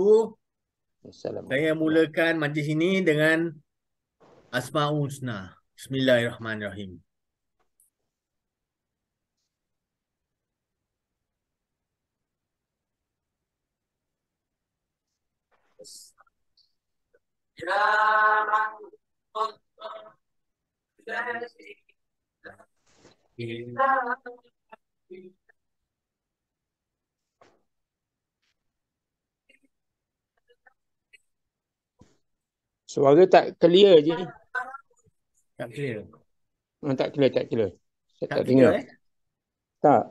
tu saya mulakan majlis ini dengan Asma'ul Husna. Bismillahirrahmanirrahim. Ya Suara tak clear je. Tak clear. Oh, tak clear, tak clear. Saya tak, tak clear, dengar. Eh? Tak.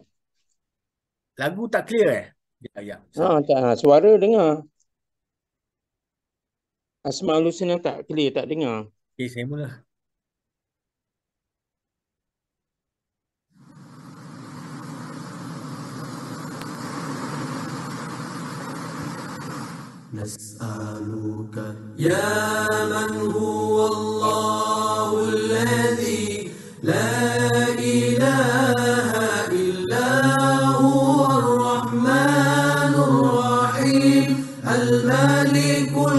Lagu tak clear eh? Ya, ya. Ha, tak. Ah, suara dengar. Asma Lusina tak clear, tak dengar. Okay, eh, saya mula. نسألك يا من هو الله الذي لا إله إلا هو الرحمن الرحيم الملك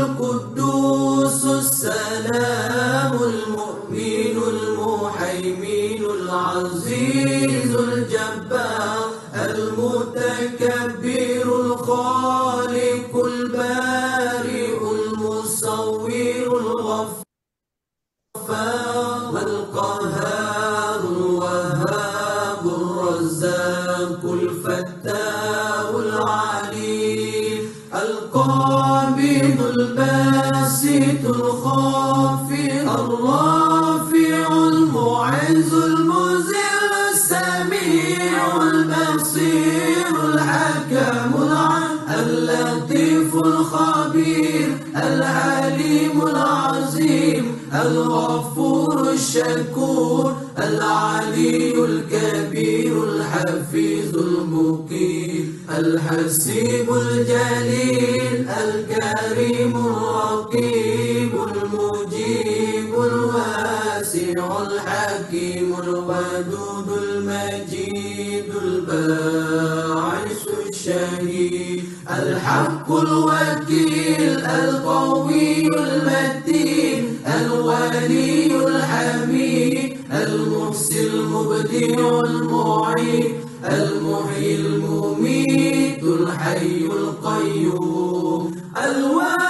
الغفور الشكور العلي الكبير الحفيظ المقيم الحسيب الجليل الكريم الرقيب المجيب الواسع الحكيم الودود المجيد الباعث الشهيد الحق الوكيل القوي المتين الولي الحميد المحصي المبدئ المعيد المحيي المميت الحي القيوم الولي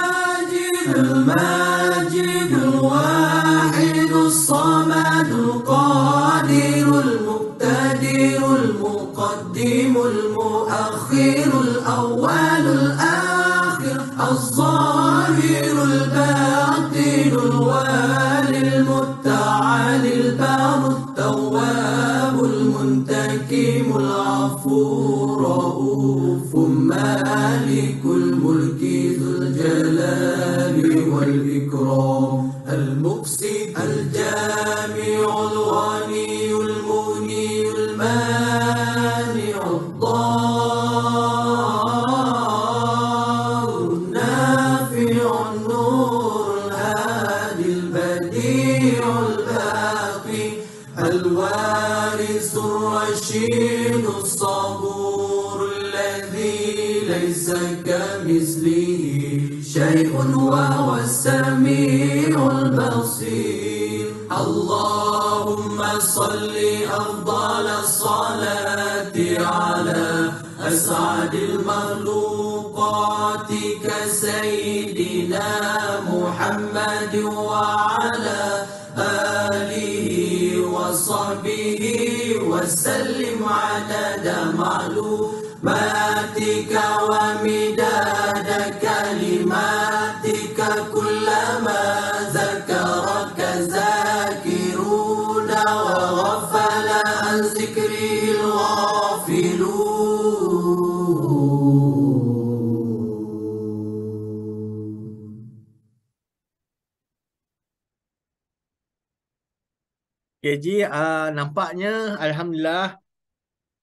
KJ uh, ah, nampaknya Alhamdulillah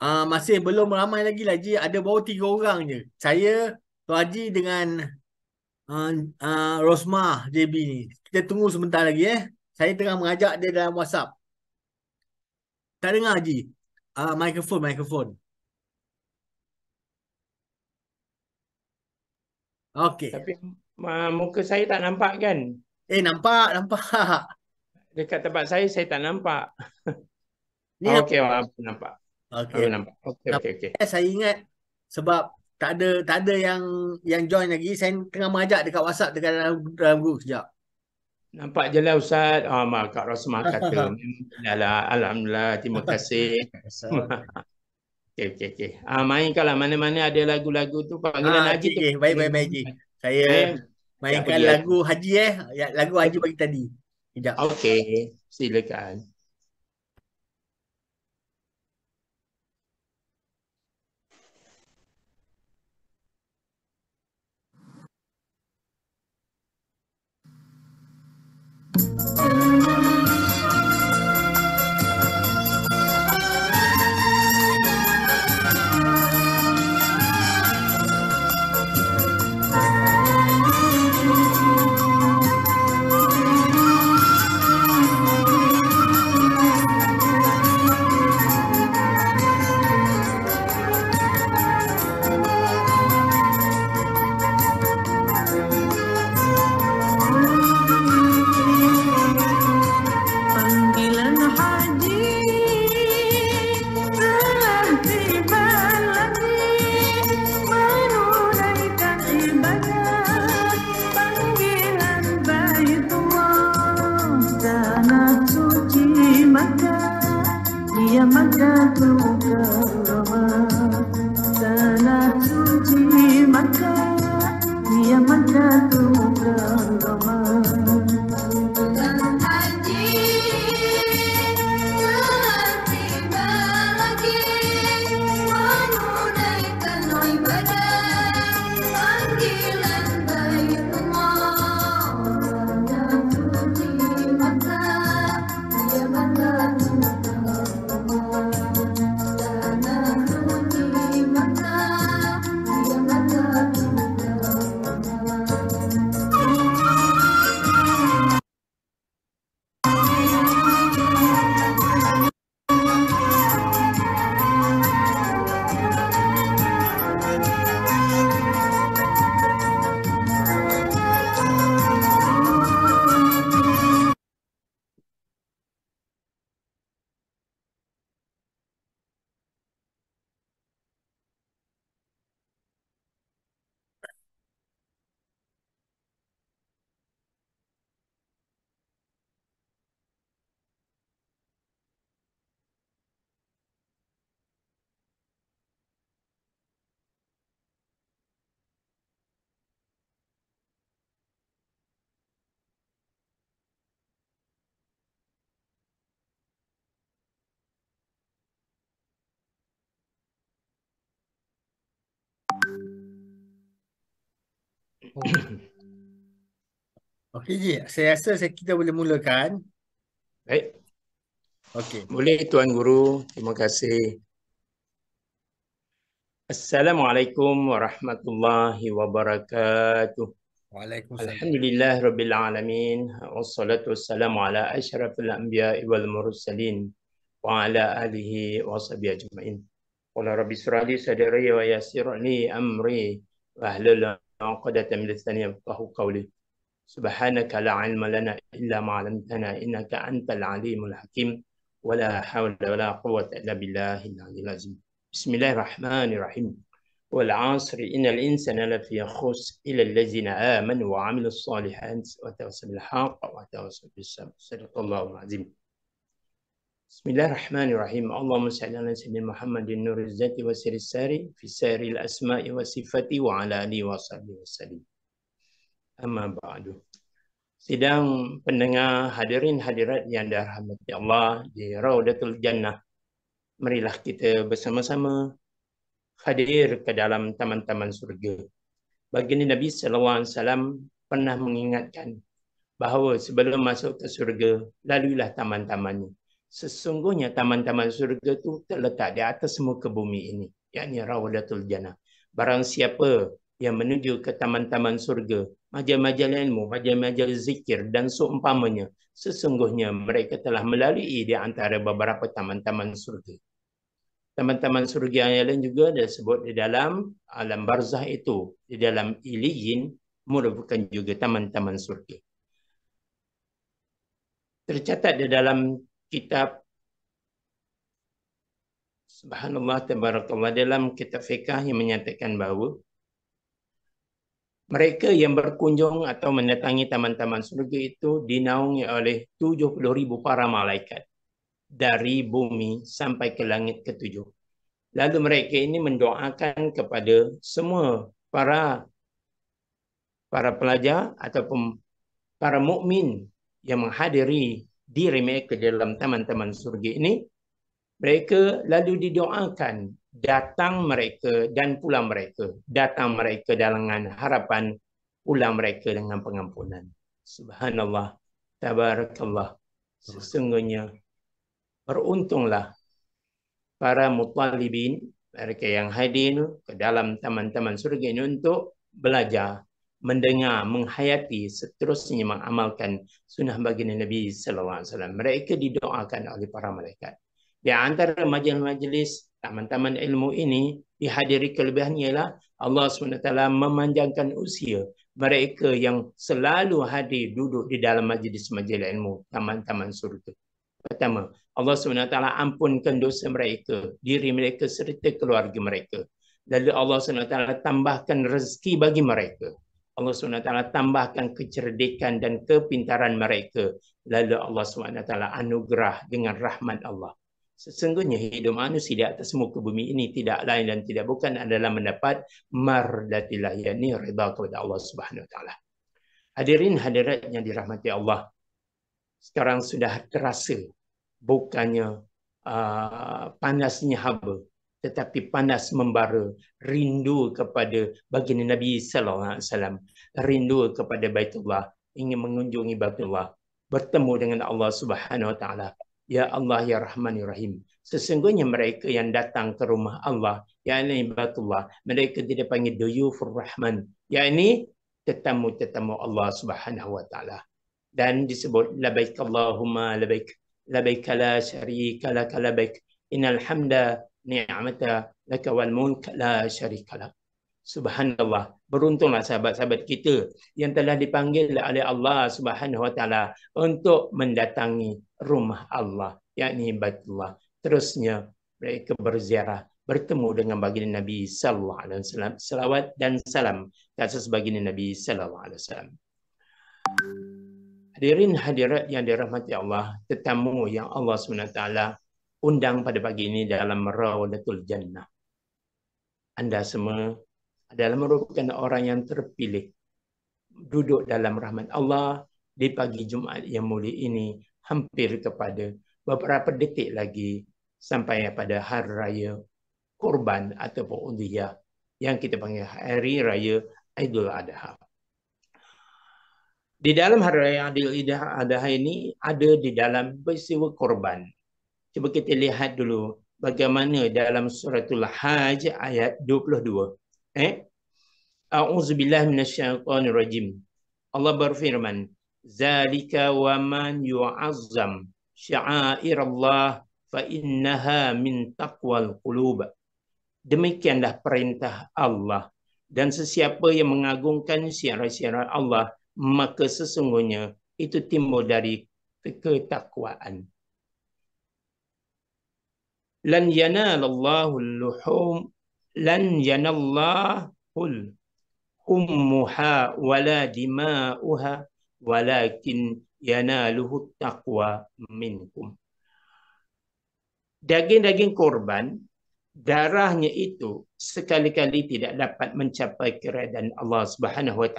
uh, masih belum ramai lagi lah Haji. Ada baru tiga orang je. Saya, Tuan Haji dengan uh, ah, uh, Rosma JB ni. Kita tunggu sebentar lagi eh. Saya tengah mengajak dia dalam WhatsApp. Tak dengar Haji? Uh, microphone, microphone. Okay. Tapi uh, muka saya tak nampak kan? Eh nampak, nampak. dekat tempat saya saya tak nampak. Ni ah, okey, nampak. Okey, nampak. Okey, okey, okey. Eh, saya ingat sebab tak ada tak ada yang yang join lagi, saya tengah mengajak dekat WhatsApp dekat dalam, dalam grup sekejap. Nampak je lah Ustaz. Oh, mak, Kak Rosmah kata. Alhamdulillah, Alhamdulillah. Terima kasih. okey, okey, okey. Ah, main kalau mana-mana ada lagu-lagu tu. Panggilan ah, Haji tu. Baik, baik, baik, Haji. Saya... Eh, mainkan lagu Haji eh. Ya, lagu Haji bagi tadi. Ya. okay, silakan. Thank you. Yeah, my dad, the old girl, the man. Oh. Okey je, saya rasa saya, kita boleh mulakan. Baik. Okey. Boleh Tuan Guru, terima kasih. Assalamualaikum warahmatullahi wabarakatuh. Waalaikumsalam. Alhamdulillah Rabbil Alamin. Wassalatu wassalamu ala ashrafil anbiya wal mursalin. Wa ala alihi wa sahbihi ajma'in. Qala Rabbi surali sadari wa yasirni amri. Wa ahlul عقدة من الثانية يفقه قولي سبحانك لا علم لنا إلا ما علمتنا إنك أنت العليم الحكيم ولا حول ولا قوة إلا بالله العلي العظيم بسم الله الرحمن الرحيم والعصر إن الإنسان لفي يخص إلا الذين آمنوا وعملوا الصالحات وتوسل الحق وتوسل بالصبر صدق الله العظيم Bismillahirrahmanirrahim. Allahumma salli ala sayyidina Muhammadin nuriz zati wa siris sari fi sairil asma'i wa sifati wa ala alihi wa sahbihi wa sallim. Amma ba'du. Sidang pendengar hadirin hadirat yang dirahmati Allah di Raudatul Jannah. Marilah kita bersama-sama hadir ke dalam taman-taman surga. Baginda Nabi sallallahu alaihi wasallam pernah mengingatkan bahawa sebelum masuk ke surga, lalulah taman-tamannya sesungguhnya taman-taman surga itu terletak di atas muka bumi ini yakni rawdatul jannah barang siapa yang menuju ke taman-taman surga majal-majal ilmu majal-majal zikir dan seumpamanya sesungguhnya mereka telah melalui di antara beberapa taman-taman surga taman-taman surga yang lain juga ada sebut di dalam alam barzah itu di dalam iliyin merupakan juga taman-taman surga tercatat di dalam kitab Subhanallah Tabarakallah dalam kitab fiqah yang menyatakan bahawa mereka yang berkunjung atau mendatangi taman-taman surga itu dinaungi oleh ribu para malaikat dari bumi sampai ke langit ketujuh. Lalu mereka ini mendoakan kepada semua para para pelajar ataupun para mukmin yang menghadiri diri ke dalam taman-taman surga ini, mereka lalu didoakan datang mereka dan pulang mereka. Datang mereka dalam harapan pulang mereka dengan pengampunan. Subhanallah. Tabarakallah. Sesungguhnya beruntunglah para mutalibin mereka yang hadir ke dalam taman-taman surga ini untuk belajar mendengar, menghayati, seterusnya mengamalkan sunnah baginda Nabi Sallallahu Alaihi Wasallam. Mereka didoakan oleh para malaikat. Di antara majlis-majlis taman-taman ilmu ini dihadiri kelebihannya ialah Allah SWT memanjangkan usia mereka yang selalu hadir duduk di dalam majlis-majlis ilmu taman-taman surga. Pertama, Allah SWT ampunkan dosa mereka, diri mereka serta keluarga mereka. Lalu Allah SWT tambahkan rezeki bagi mereka. Allah SWT tambahkan kecerdikan dan kepintaran mereka. Lalu Allah SWT anugerah dengan rahmat Allah. Sesungguhnya hidup manusia di atas muka bumi ini tidak lain dan tidak bukan adalah mendapat mardatilah, ini rida kepada Allah SWT. Hadirin hadirat yang dirahmati Allah, sekarang sudah terasa bukannya uh, panasnya haba, tetapi panas membara rindu kepada baginda Nabi sallallahu alaihi wasallam rindu kepada Baitullah ingin mengunjungi Baitullah bertemu dengan Allah Subhanahu wa taala ya Allah ya Rahman ya Rahim sesungguhnya mereka yang datang ke rumah Allah yakni Baitullah mereka tidak panggil duyufur rahman yakni tetamu-tetamu Allah Subhanahu wa taala dan disebut labaik Allahumma labaik labaik la syarika lak labaik innal hamda ni'mata laka wal mulk la syarika lak. Subhanallah. Beruntunglah sahabat-sahabat kita yang telah dipanggil oleh Allah Subhanahu wa taala untuk mendatangi rumah Allah, yakni Baitullah. Terusnya mereka berziarah bertemu dengan baginda Nabi sallallahu alaihi wasallam. Selawat dan salam ke atas baginda Nabi sallallahu alaihi wasallam. Hadirin hadirat yang dirahmati Allah, tetamu yang Allah Subhanahu wa taala undang pada pagi ini dalam Rawdatul Jannah. Anda semua adalah merupakan orang yang terpilih duduk dalam rahmat Allah di pagi Jumaat yang mulia ini hampir kepada beberapa detik lagi sampai pada hari raya kurban ataupun udhiyah yang kita panggil hari raya Aidul Adha. Di dalam hari raya Aidul Adha ini ada di dalam peristiwa kurban Cuba kita lihat dulu bagaimana dalam suratul Hajj ayat 22. Eh? A'udzubillah minasyaitanir rajim. Allah berfirman, "Zalika wa man yu'azzam syi'air Allah fa innaha min taqwal qulub." Demikianlah perintah Allah dan sesiapa yang mengagungkan syiar-syiar Allah maka sesungguhnya itu timbul dari ketakwaan lan yanallahu al-luhum lan yanallahu ummuha wala dima'uha walakin yanaluhu taqwa minkum daging-daging korban darahnya itu sekali-kali tidak dapat mencapai keredaan Allah Subhanahu wa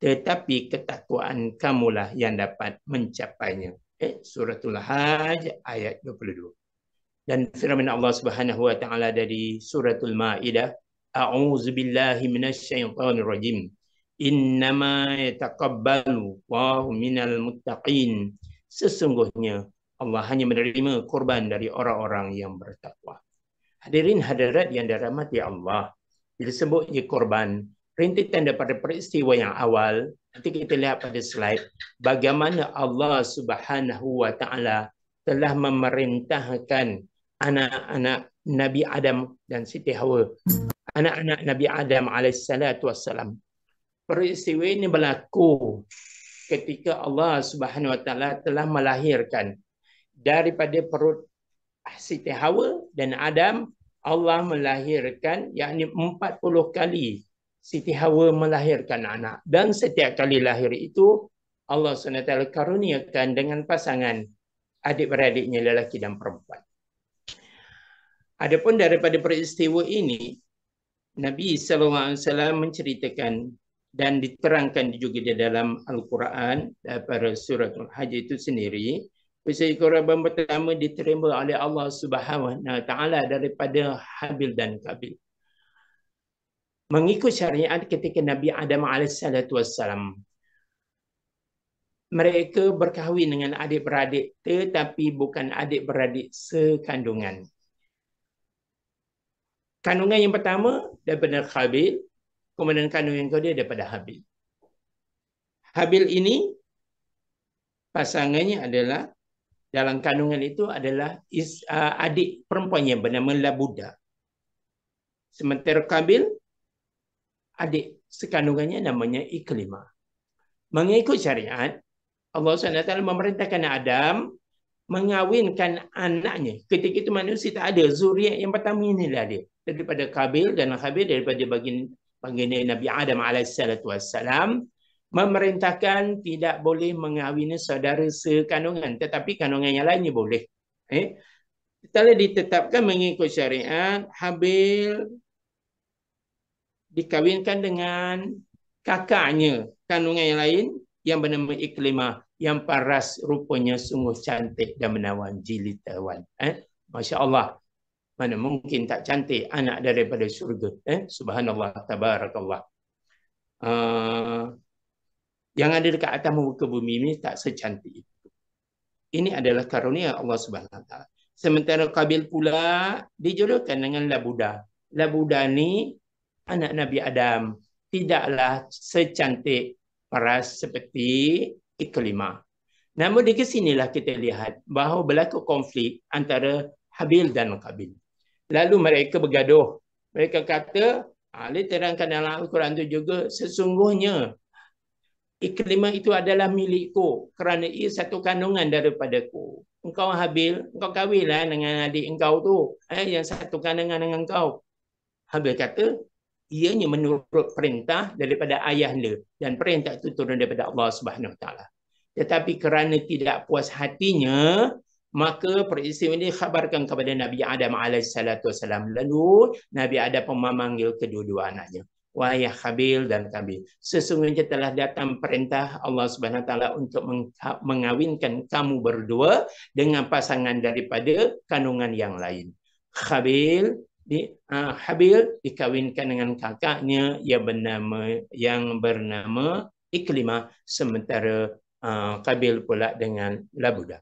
tetapi ketakwaan kamulah yang dapat mencapainya eh suratul hajj ayat 22 dan firman Allah Subhanahu wa taala dari suratul maidah a'udzu billahi minasyaitonir rajim innama yataqabbalu wa minal muttaqin sesungguhnya Allah hanya menerima korban dari orang-orang yang bertakwa hadirin hadirat yang dirahmati Allah bila sebut je korban rentetan daripada peristiwa yang awal nanti kita lihat pada slide bagaimana Allah Subhanahu wa taala telah memerintahkan anak-anak Nabi Adam dan Siti Hawa. Anak-anak Nabi Adam alaihissalatu Peristiwa ini berlaku ketika Allah Subhanahu Wa Taala telah melahirkan daripada perut Siti Hawa dan Adam Allah melahirkan yakni 40 kali Siti Hawa melahirkan anak dan setiap kali lahir itu Allah SWT karuniakan dengan pasangan adik-beradiknya lelaki dan perempuan. Adapun daripada peristiwa ini, Nabi SAW menceritakan dan diterangkan juga di dalam Al-Quran daripada surat Al-Hajj itu sendiri. Peristiwa korban pertama diterima oleh Allah SWT daripada Habil dan Kabil. Mengikut syariat ketika Nabi Adam AS mereka berkahwin dengan adik-beradik tetapi bukan adik-beradik sekandungan. Kandungan yang pertama daripada Khabil. Kemudian kandungan yang kedua daripada Habil. Habil ini pasangannya adalah dalam kandungan itu adalah is, uh, adik perempuannya bernama Labuda. Sementara Kabil, adik sekandungannya namanya Iklima. Mengikut syariat, Allah SWT memerintahkan Adam mengawinkan anaknya. Ketika itu manusia tak ada. Zuriat yang pertama ini dia daripada Kabil dan Khabil daripada baginda Nabi Adam alaihissalatu memerintahkan tidak boleh mengawini saudara sekandungan tetapi kandungan yang lainnya boleh. Eh? Telah ditetapkan mengikut syariat Habil dikawinkan dengan kakaknya kandungan yang lain yang bernama Iklimah yang paras rupanya sungguh cantik dan menawan jelita wan. Eh? Masya Allah mana mungkin tak cantik anak daripada syurga. Eh? Subhanallah, tabarakallah. Uh, yang ada dekat atas muka bumi ini tak secantik itu. Ini adalah karunia Allah SWT. Sementara kabil pula dijodohkan dengan Labuda. Labuda ni anak Nabi Adam. Tidaklah secantik paras seperti Iqlima. Namun di kesinilah kita lihat bahawa berlaku konflik antara Habil dan Qabil. Lalu mereka bergaduh. Mereka kata, ah, dia terangkan dalam Al-Quran itu juga, sesungguhnya iklimah itu adalah milikku kerana ia satu kandungan daripadaku. Engkau Habil, engkau kahwinlah dengan adik engkau tu eh, yang satu kandungan dengan engkau. Habil kata, ianya menurut perintah daripada ayah dia dan perintah itu turun daripada Allah Subhanahu Wa Tetapi kerana tidak puas hatinya, Maka peristiwa ini khabarkan kepada Nabi Adam alaihissalam lalu Nabi Adam pun memanggil kedua-dua anaknya. Wahai Habil dan Kabil. Sesungguhnya telah datang perintah Allah Subhanahu taala untuk mengawinkan kamu berdua dengan pasangan daripada kandungan yang lain. Khabil di uh, ah, Habil dikawinkan dengan kakaknya yang bernama yang bernama Iklimah sementara uh, ah, Kabil pula dengan Labudah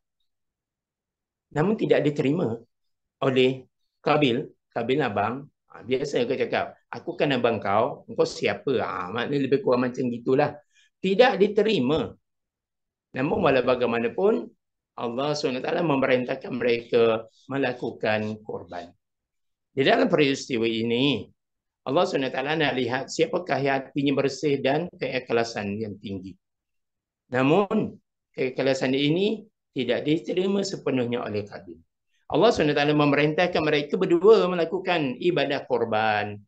namun tidak diterima oleh kabil, kabil abang. Lah, ha, ah, biasa aku cakap, aku kan abang kau, kau siapa? Ha, ah, maknanya lebih kurang macam gitulah. Tidak diterima. Namun walau bagaimanapun, Allah SWT memerintahkan mereka melakukan korban. Di dalam peristiwa ini, Allah SWT nak lihat siapakah hatinya bersih dan keikhlasan yang tinggi. Namun, keikhlasan ini tidak diterima sepenuhnya oleh kabil. Allah SWT memerintahkan mereka berdua melakukan ibadah korban.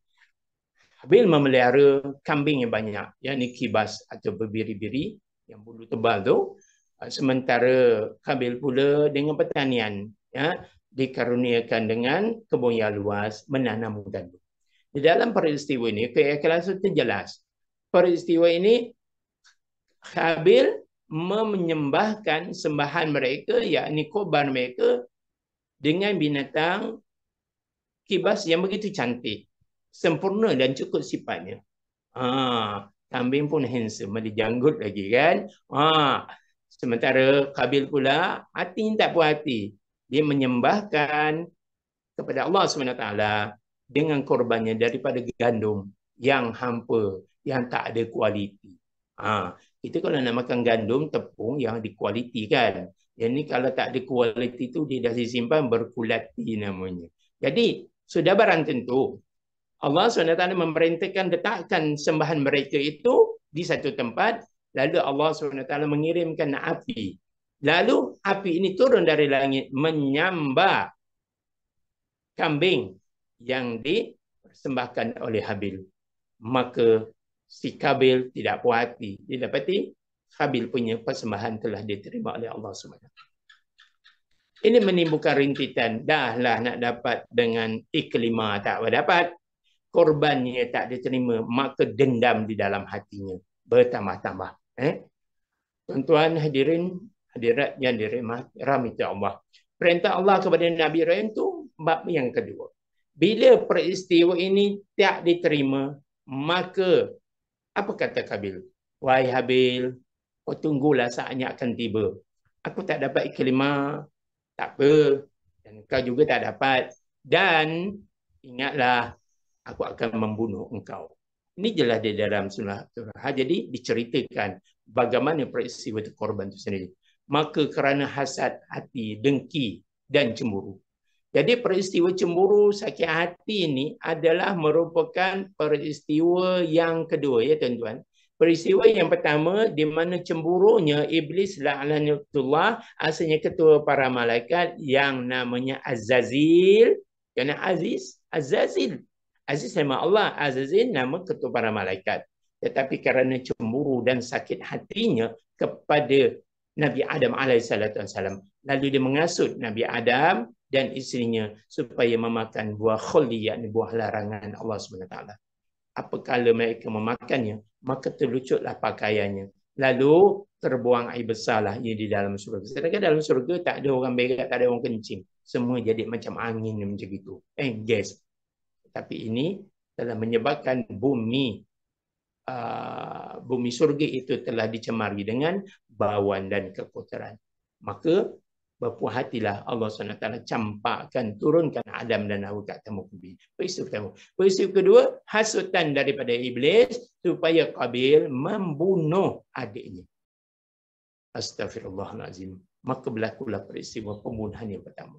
Habil memelihara kambing yang banyak, yakni kibas atau berbiri-biri yang bulu tebal tu. Ah, sementara kabil pula dengan pertanian, ya, dikaruniakan dengan kebun yang luas menanam gandum. Di dalam peristiwa ini, keikhlasan itu jelas. Peristiwa ini, Habil Memenyembahkan sembahan mereka, yakni korban mereka, dengan binatang kibas yang begitu cantik. Sempurna dan cukup sifatnya. Ah, ha, Tambin pun handsome, ada janggut lagi kan. Ah, Sementara Kabil pula, hati tak puas hati. Dia menyembahkan kepada Allah SWT dengan korbannya daripada gandum yang hampa, yang tak ada kualiti. Ah, kita kalau nak makan gandum, tepung yang dikualiti kan. Yang ni kalau tak ada kualiti tu, dia dah disimpan berkulati namanya. Jadi, sudah barang tentu. Allah SWT memerintahkan letakkan sembahan mereka itu di satu tempat. Lalu Allah SWT mengirimkan api. Lalu api ini turun dari langit menyambar kambing yang dipersembahkan oleh Habil. Maka si kabil tidak puas hati. Dia dapati kabil punya persembahan telah diterima oleh Allah SWT. Ini menimbulkan rintitan. Dahlah nak dapat dengan iklima tak dapat. Korbannya tak diterima. Maka dendam di dalam hatinya. Bertambah-tambah. Eh? Tuan-tuan hadirin, hadirat yang dirahmati Allah. Perintah Allah kepada Nabi Ibrahim itu bab yang kedua. Bila peristiwa ini tak diterima, maka apa kata Kabil? Wahai Habil, kau tunggulah saatnya akan tiba. Aku tak dapat iklima. Tak apa. Dan kau juga tak dapat. Dan ingatlah, aku akan membunuh engkau. Ini jelas di dalam sunnah Torah. Ha, jadi diceritakan bagaimana peristiwa korban itu sendiri. Maka kerana hasad hati, dengki dan cemburu. Jadi peristiwa cemburu sakit hati ini adalah merupakan peristiwa yang kedua ya tuan-tuan. Peristiwa yang pertama di mana cemburunya Iblis la'alanyutullah asalnya ketua para malaikat yang namanya Azazil. Kerana Aziz, Azazil. Aziz nama Allah, Azazil nama ketua para malaikat. Tetapi kerana cemburu dan sakit hatinya kepada Nabi Adam alaihissalatu wassalam. Lalu dia mengasut Nabi Adam dan isterinya supaya memakan buah khulli yakni buah larangan Allah SWT. Apakala mereka memakannya, maka terlucutlah pakaiannya. Lalu terbuang air besarlah ia di dalam surga. Sedangkan dalam surga tak ada orang berat, tak ada orang kencing. Semua jadi macam angin macam itu. Eh, guess. Tapi ini telah menyebabkan bumi Uh, bumi surga itu telah dicemari dengan bawan dan kekotoran. Maka berpuas hatilah Allah SWT campakkan, turunkan Adam dan Hawa ke atas muka bumi. Peristiwa pertama. Peristiwa kedua, hasutan daripada Iblis supaya Qabil membunuh adiknya. Astagfirullahalazim. Maka berlakulah peristiwa pembunuhan yang pertama.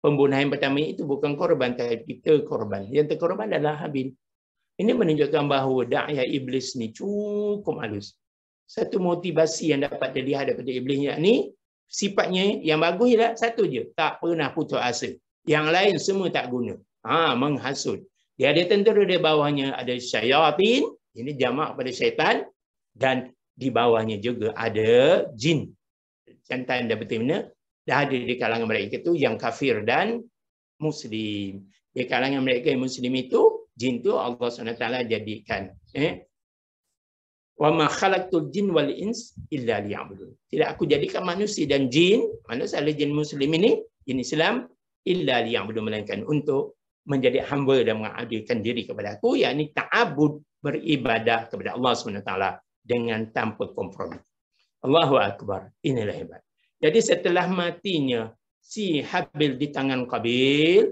Pembunuhan yang pertama itu bukan korban, tapi kita korban. Yang terkorban adalah Habil. Ini menunjukkan bahawa da'ya Iblis ni cukup halus. Satu motivasi yang dapat dilihat daripada Iblis ni, sifatnya yang bagus ialah satu je. Tak pernah putus asa. Yang lain semua tak guna. Ha, menghasut. Dia ada tentera di bawahnya. Ada syaitan. Ini jamak pada syaitan. Dan di bawahnya juga ada jin. Syaitan dah betul mana? Dah ada di kalangan mereka itu yang kafir dan muslim. Di kalangan mereka yang muslim itu, jin itu Allah SWT jadikan. Eh? wa ma khalaqtul jin wal ins illa liya'budun. Tidak aku jadikan manusia dan jin, manusia dan jin muslim ini, jin Islam illa liya'budun melainkan untuk menjadi hamba dan mengabdikan diri kepada aku, yakni ta'abud beribadah kepada Allah SWT dengan tanpa kompromi. Allahu Akbar, inilah hebat. Jadi setelah matinya si Habil di tangan Qabil,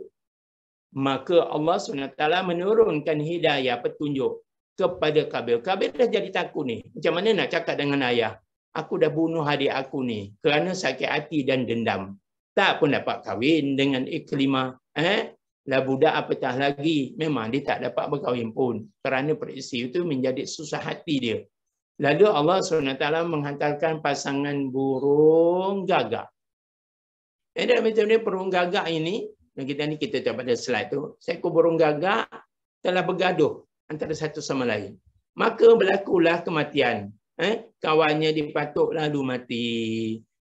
maka Allah SWT menurunkan hidayah petunjuk kepada Kabil. Kabil dah jadi takut ni. Macam mana nak cakap dengan ayah? Aku dah bunuh adik aku ni kerana sakit hati dan dendam. Tak pun dapat kahwin dengan iklima. Eh? Lah budak apatah lagi. Memang dia tak dapat berkahwin pun. Kerana peristiwa itu menjadi susah hati dia. Lalu Allah SWT menghantarkan pasangan burung gagak. Eh, dan macam ni burung gagak ini, kita ni kita tengok pada slide tu. Seekor burung gagak telah bergaduh antara satu sama lain. Maka berlakulah kematian. Eh? Kawannya dipatuk lalu mati.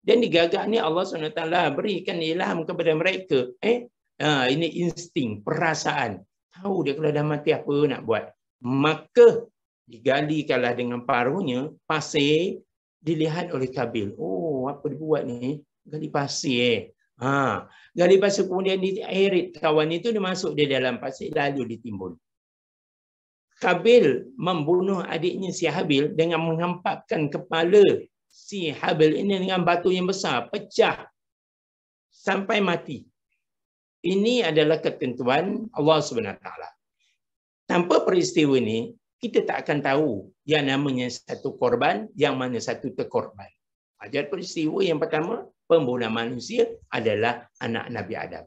Dan digagak ni Allah SWT berikan ilham kepada mereka. Eh? Ha, ini insting, perasaan. Tahu dia kalau dah mati apa nak buat. Maka digalikanlah dengan paruhnya pasir dilihat oleh kabil. Oh, apa dia buat ni? Gali pasir eh. Ha, gali pasir kemudian di kawan itu dia masuk dia dalam pasir lalu ditimbun. Kabil membunuh adiknya si Habil dengan menghempapkan kepala si Habil ini dengan batu yang besar. Pecah sampai mati. Ini adalah ketentuan Allah SWT. Tanpa peristiwa ini, kita tak akan tahu yang namanya satu korban, yang mana satu terkorban. Ajar peristiwa yang pertama, pembunuhan manusia adalah anak Nabi Adam.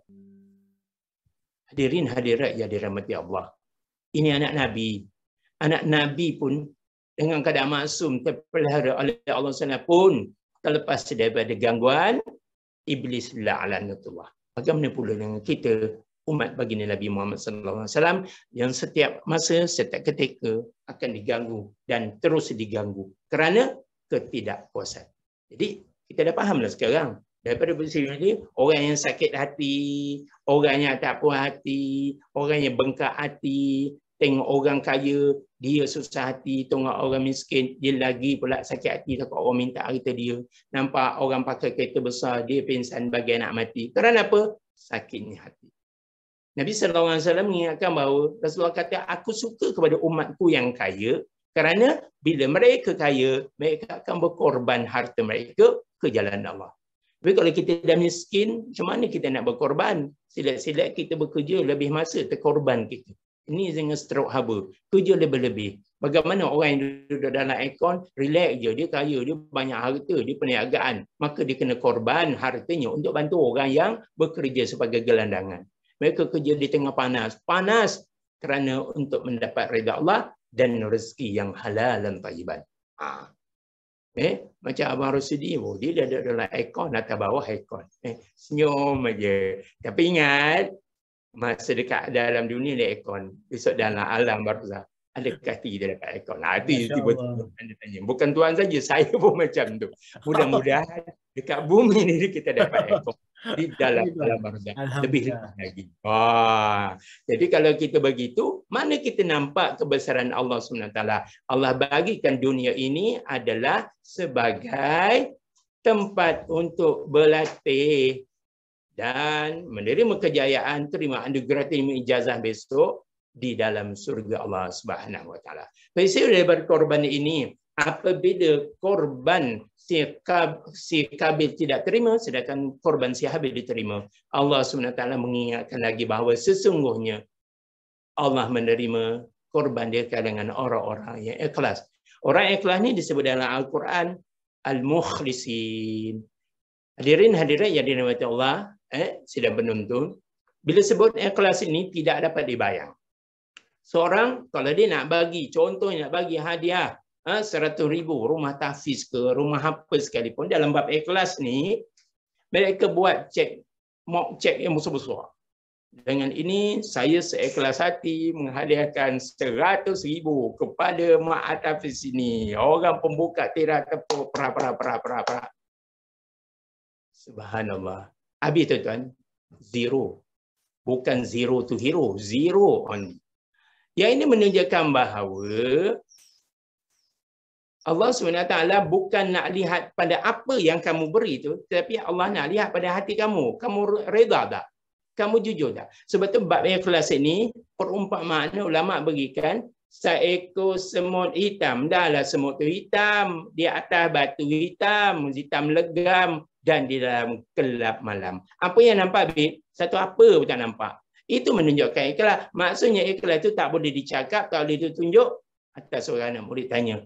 Hadirin hadirat yang dirahmati Allah ini anak Nabi. Anak Nabi pun dengan keadaan maksum terpelihara oleh Allah SWT pun terlepas daripada gangguan Iblis la'alanatullah. Bagaimana pula dengan kita, umat baginda Nabi Muhammad SAW yang setiap masa, setiap ketika akan diganggu dan terus diganggu kerana ketidakpuasan. Jadi kita dah fahamlah sekarang Daripada bersifat ini, orang yang sakit hati, orang yang tak puas hati, orang yang bengkak hati, tengok orang kaya, dia susah hati, tengok orang miskin, dia lagi pula sakit hati takut orang minta harta dia. Nampak orang pakai kereta besar, dia pingsan bagi anak mati. Kerana apa? Sakitnya hati. Nabi SAW mengingatkan bahawa Rasulullah kata, aku suka kepada umatku yang kaya kerana bila mereka kaya, mereka akan berkorban harta mereka ke jalan Allah. Tapi kalau kita dah miskin, macam mana kita nak berkorban? Sila-sila kita bekerja lebih masa terkorban kita. Ini dengan stroke haba. Kerja lebih-lebih. Bagaimana orang yang duduk dalam aircon, relax je. Dia kaya, dia banyak harta, dia perniagaan. Maka dia kena korban hartanya untuk bantu orang yang bekerja sebagai gelandangan. Mereka kerja di tengah panas. Panas kerana untuk mendapat reda Allah dan rezeki yang halal dan tayyiban. Ha. Eh, macam Abang Rosidi pun, oh, dia ada dalam aircon atas bawah aircon. Eh, senyum aja. Tapi ingat, masa dekat dalam dunia ni aircon, besok dalam alam barzah, ada kaki dia dekat aircon. Nah, itu tiba-tiba dia tanya. Bukan tuan saja, saya pun macam tu. Mudah-mudahan dekat bumi ni kita dapat aircon di dalam dalam barzah lebih lagi. Wah. Jadi kalau kita begitu, mana kita nampak kebesaran Allah Subhanahu SWT? Allah bagikan dunia ini adalah sebagai tempat untuk berlatih dan menerima kejayaan terima anugerah terima ijazah besok di dalam surga Allah Subhanahu wa taala. Pesan daripada korban ini apabila korban si, kab, si Kabil tidak terima sedangkan korban si Habil diterima Allah Subhanahu SWT mengingatkan lagi bahawa sesungguhnya Allah menerima korban dia kalangan orang-orang yang ikhlas orang ikhlas ni disebut dalam Al-Quran Al-Mukhlisin hadirin hadirat yang dinamati Allah eh, sudah penonton bila sebut ikhlas ini tidak dapat dibayang seorang kalau dia nak bagi contohnya nak bagi hadiah Ha, seratus ribu rumah tahfiz ke rumah apa sekalipun dalam bab ikhlas ni mereka buat cek mock cek yang besar-besar. Dengan ini saya seikhlas hati menghadiahkan seratus ribu kepada mak tahfiz ini orang pembuka tirai tepuk pra pra pra pra pra. Subhanallah. Habis tuan-tuan, zero. Bukan zero to hero, zero only. Yang ini menunjukkan bahawa Allah SWT bukan nak lihat pada apa yang kamu beri tu, tetapi Allah nak lihat pada hati kamu. Kamu reda tak? Kamu jujur tak? Sebab tu bab ikhlas ini, perumpamaan ulama berikan, seekor semut hitam. Dahlah semut tu hitam, di atas batu hitam, hitam legam, dan di dalam gelap malam. Apa yang nampak, Bib? Satu apa pun tak nampak. Itu menunjukkan ikhlas. Maksudnya ikhlas itu tak boleh dicakap, tak boleh ditunjuk. Atas orang anak murid tanya,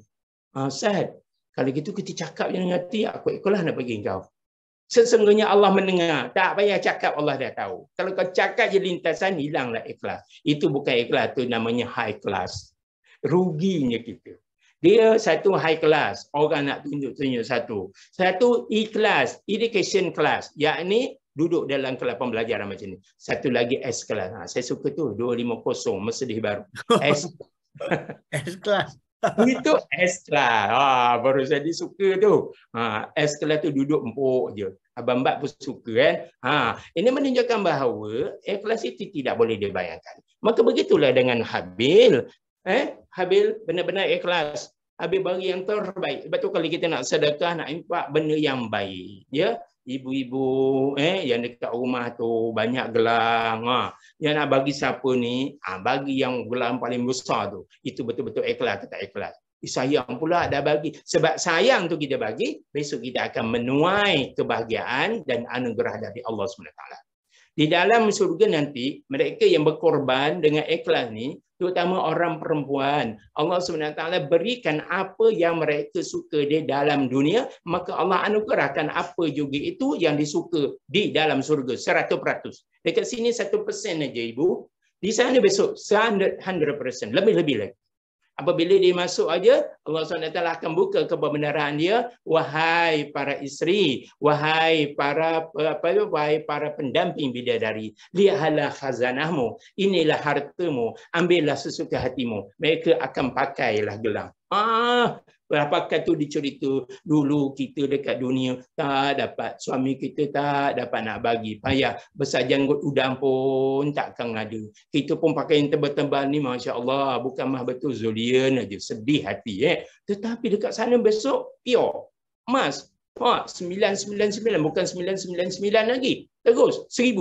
Ah ha, Sad. Kalau gitu kita cakap je dengan hati, aku ikutlah nak pergi kau. Sesungguhnya Allah mendengar. Tak payah cakap, Allah dah tahu. Kalau kau cakap je lintasan, hilanglah ikhlas. Itu bukan ikhlas, tu namanya high class. Ruginya kita. Dia satu high class. Orang nak tunjuk-tunjuk satu. Satu E-class. Education class. Yang ni duduk dalam kelas pembelajaran macam ni. Satu lagi S-class. Ha, saya suka tu. 250. Mesedih baru. S-class. s class itu Estra. Lah. Ha, baru saya suka tu. Ha, Estra lah tu duduk empuk je. Abang Bat pun suka kan. Ha, ini menunjukkan bahawa ikhlas itu tidak boleh dibayangkan. Maka begitulah dengan Habil. Eh, Habil benar-benar ikhlas. Habil bagi yang terbaik. Sebab tu kalau kita nak sedekah, nak impak benda yang baik. Ya. Yeah? ibu-ibu eh yang dekat rumah tu banyak gelang ha. yang nak bagi siapa ni ha, bagi yang gelang paling besar tu itu betul-betul ikhlas atau tak ikhlas eh, sayang pula dah bagi sebab sayang tu kita bagi besok kita akan menuai kebahagiaan dan anugerah dari Allah Subhanahu di dalam surga nanti, mereka yang berkorban dengan ikhlas ni, terutama orang perempuan, Allah SWT berikan apa yang mereka suka di dalam dunia, maka Allah anugerahkan apa juga itu yang disuka di dalam syurga, 100%. Dekat sini 1% aja ibu, di sana besok 100%, lebih-lebih lagi. Apabila dia masuk aja, Allah SWT akan buka kebenaran dia. Wahai para isteri, wahai para apa, wahai para pendamping bidadari. Lihatlah khazanahmu, inilah hartamu, ambillah sesuka hatimu. Mereka akan pakailah gelang. Ah, Apakah tu dicerita dulu kita dekat dunia tak dapat suami kita tak dapat nak bagi payah besar janggut udang pun takkan ada. Kita pun pakai yang tebal-tebal ni Masya Allah bukan mah betul zulian aja sedih hati eh. Tetapi dekat sana besok pure emas pot 999 bukan 999 lagi terus 1000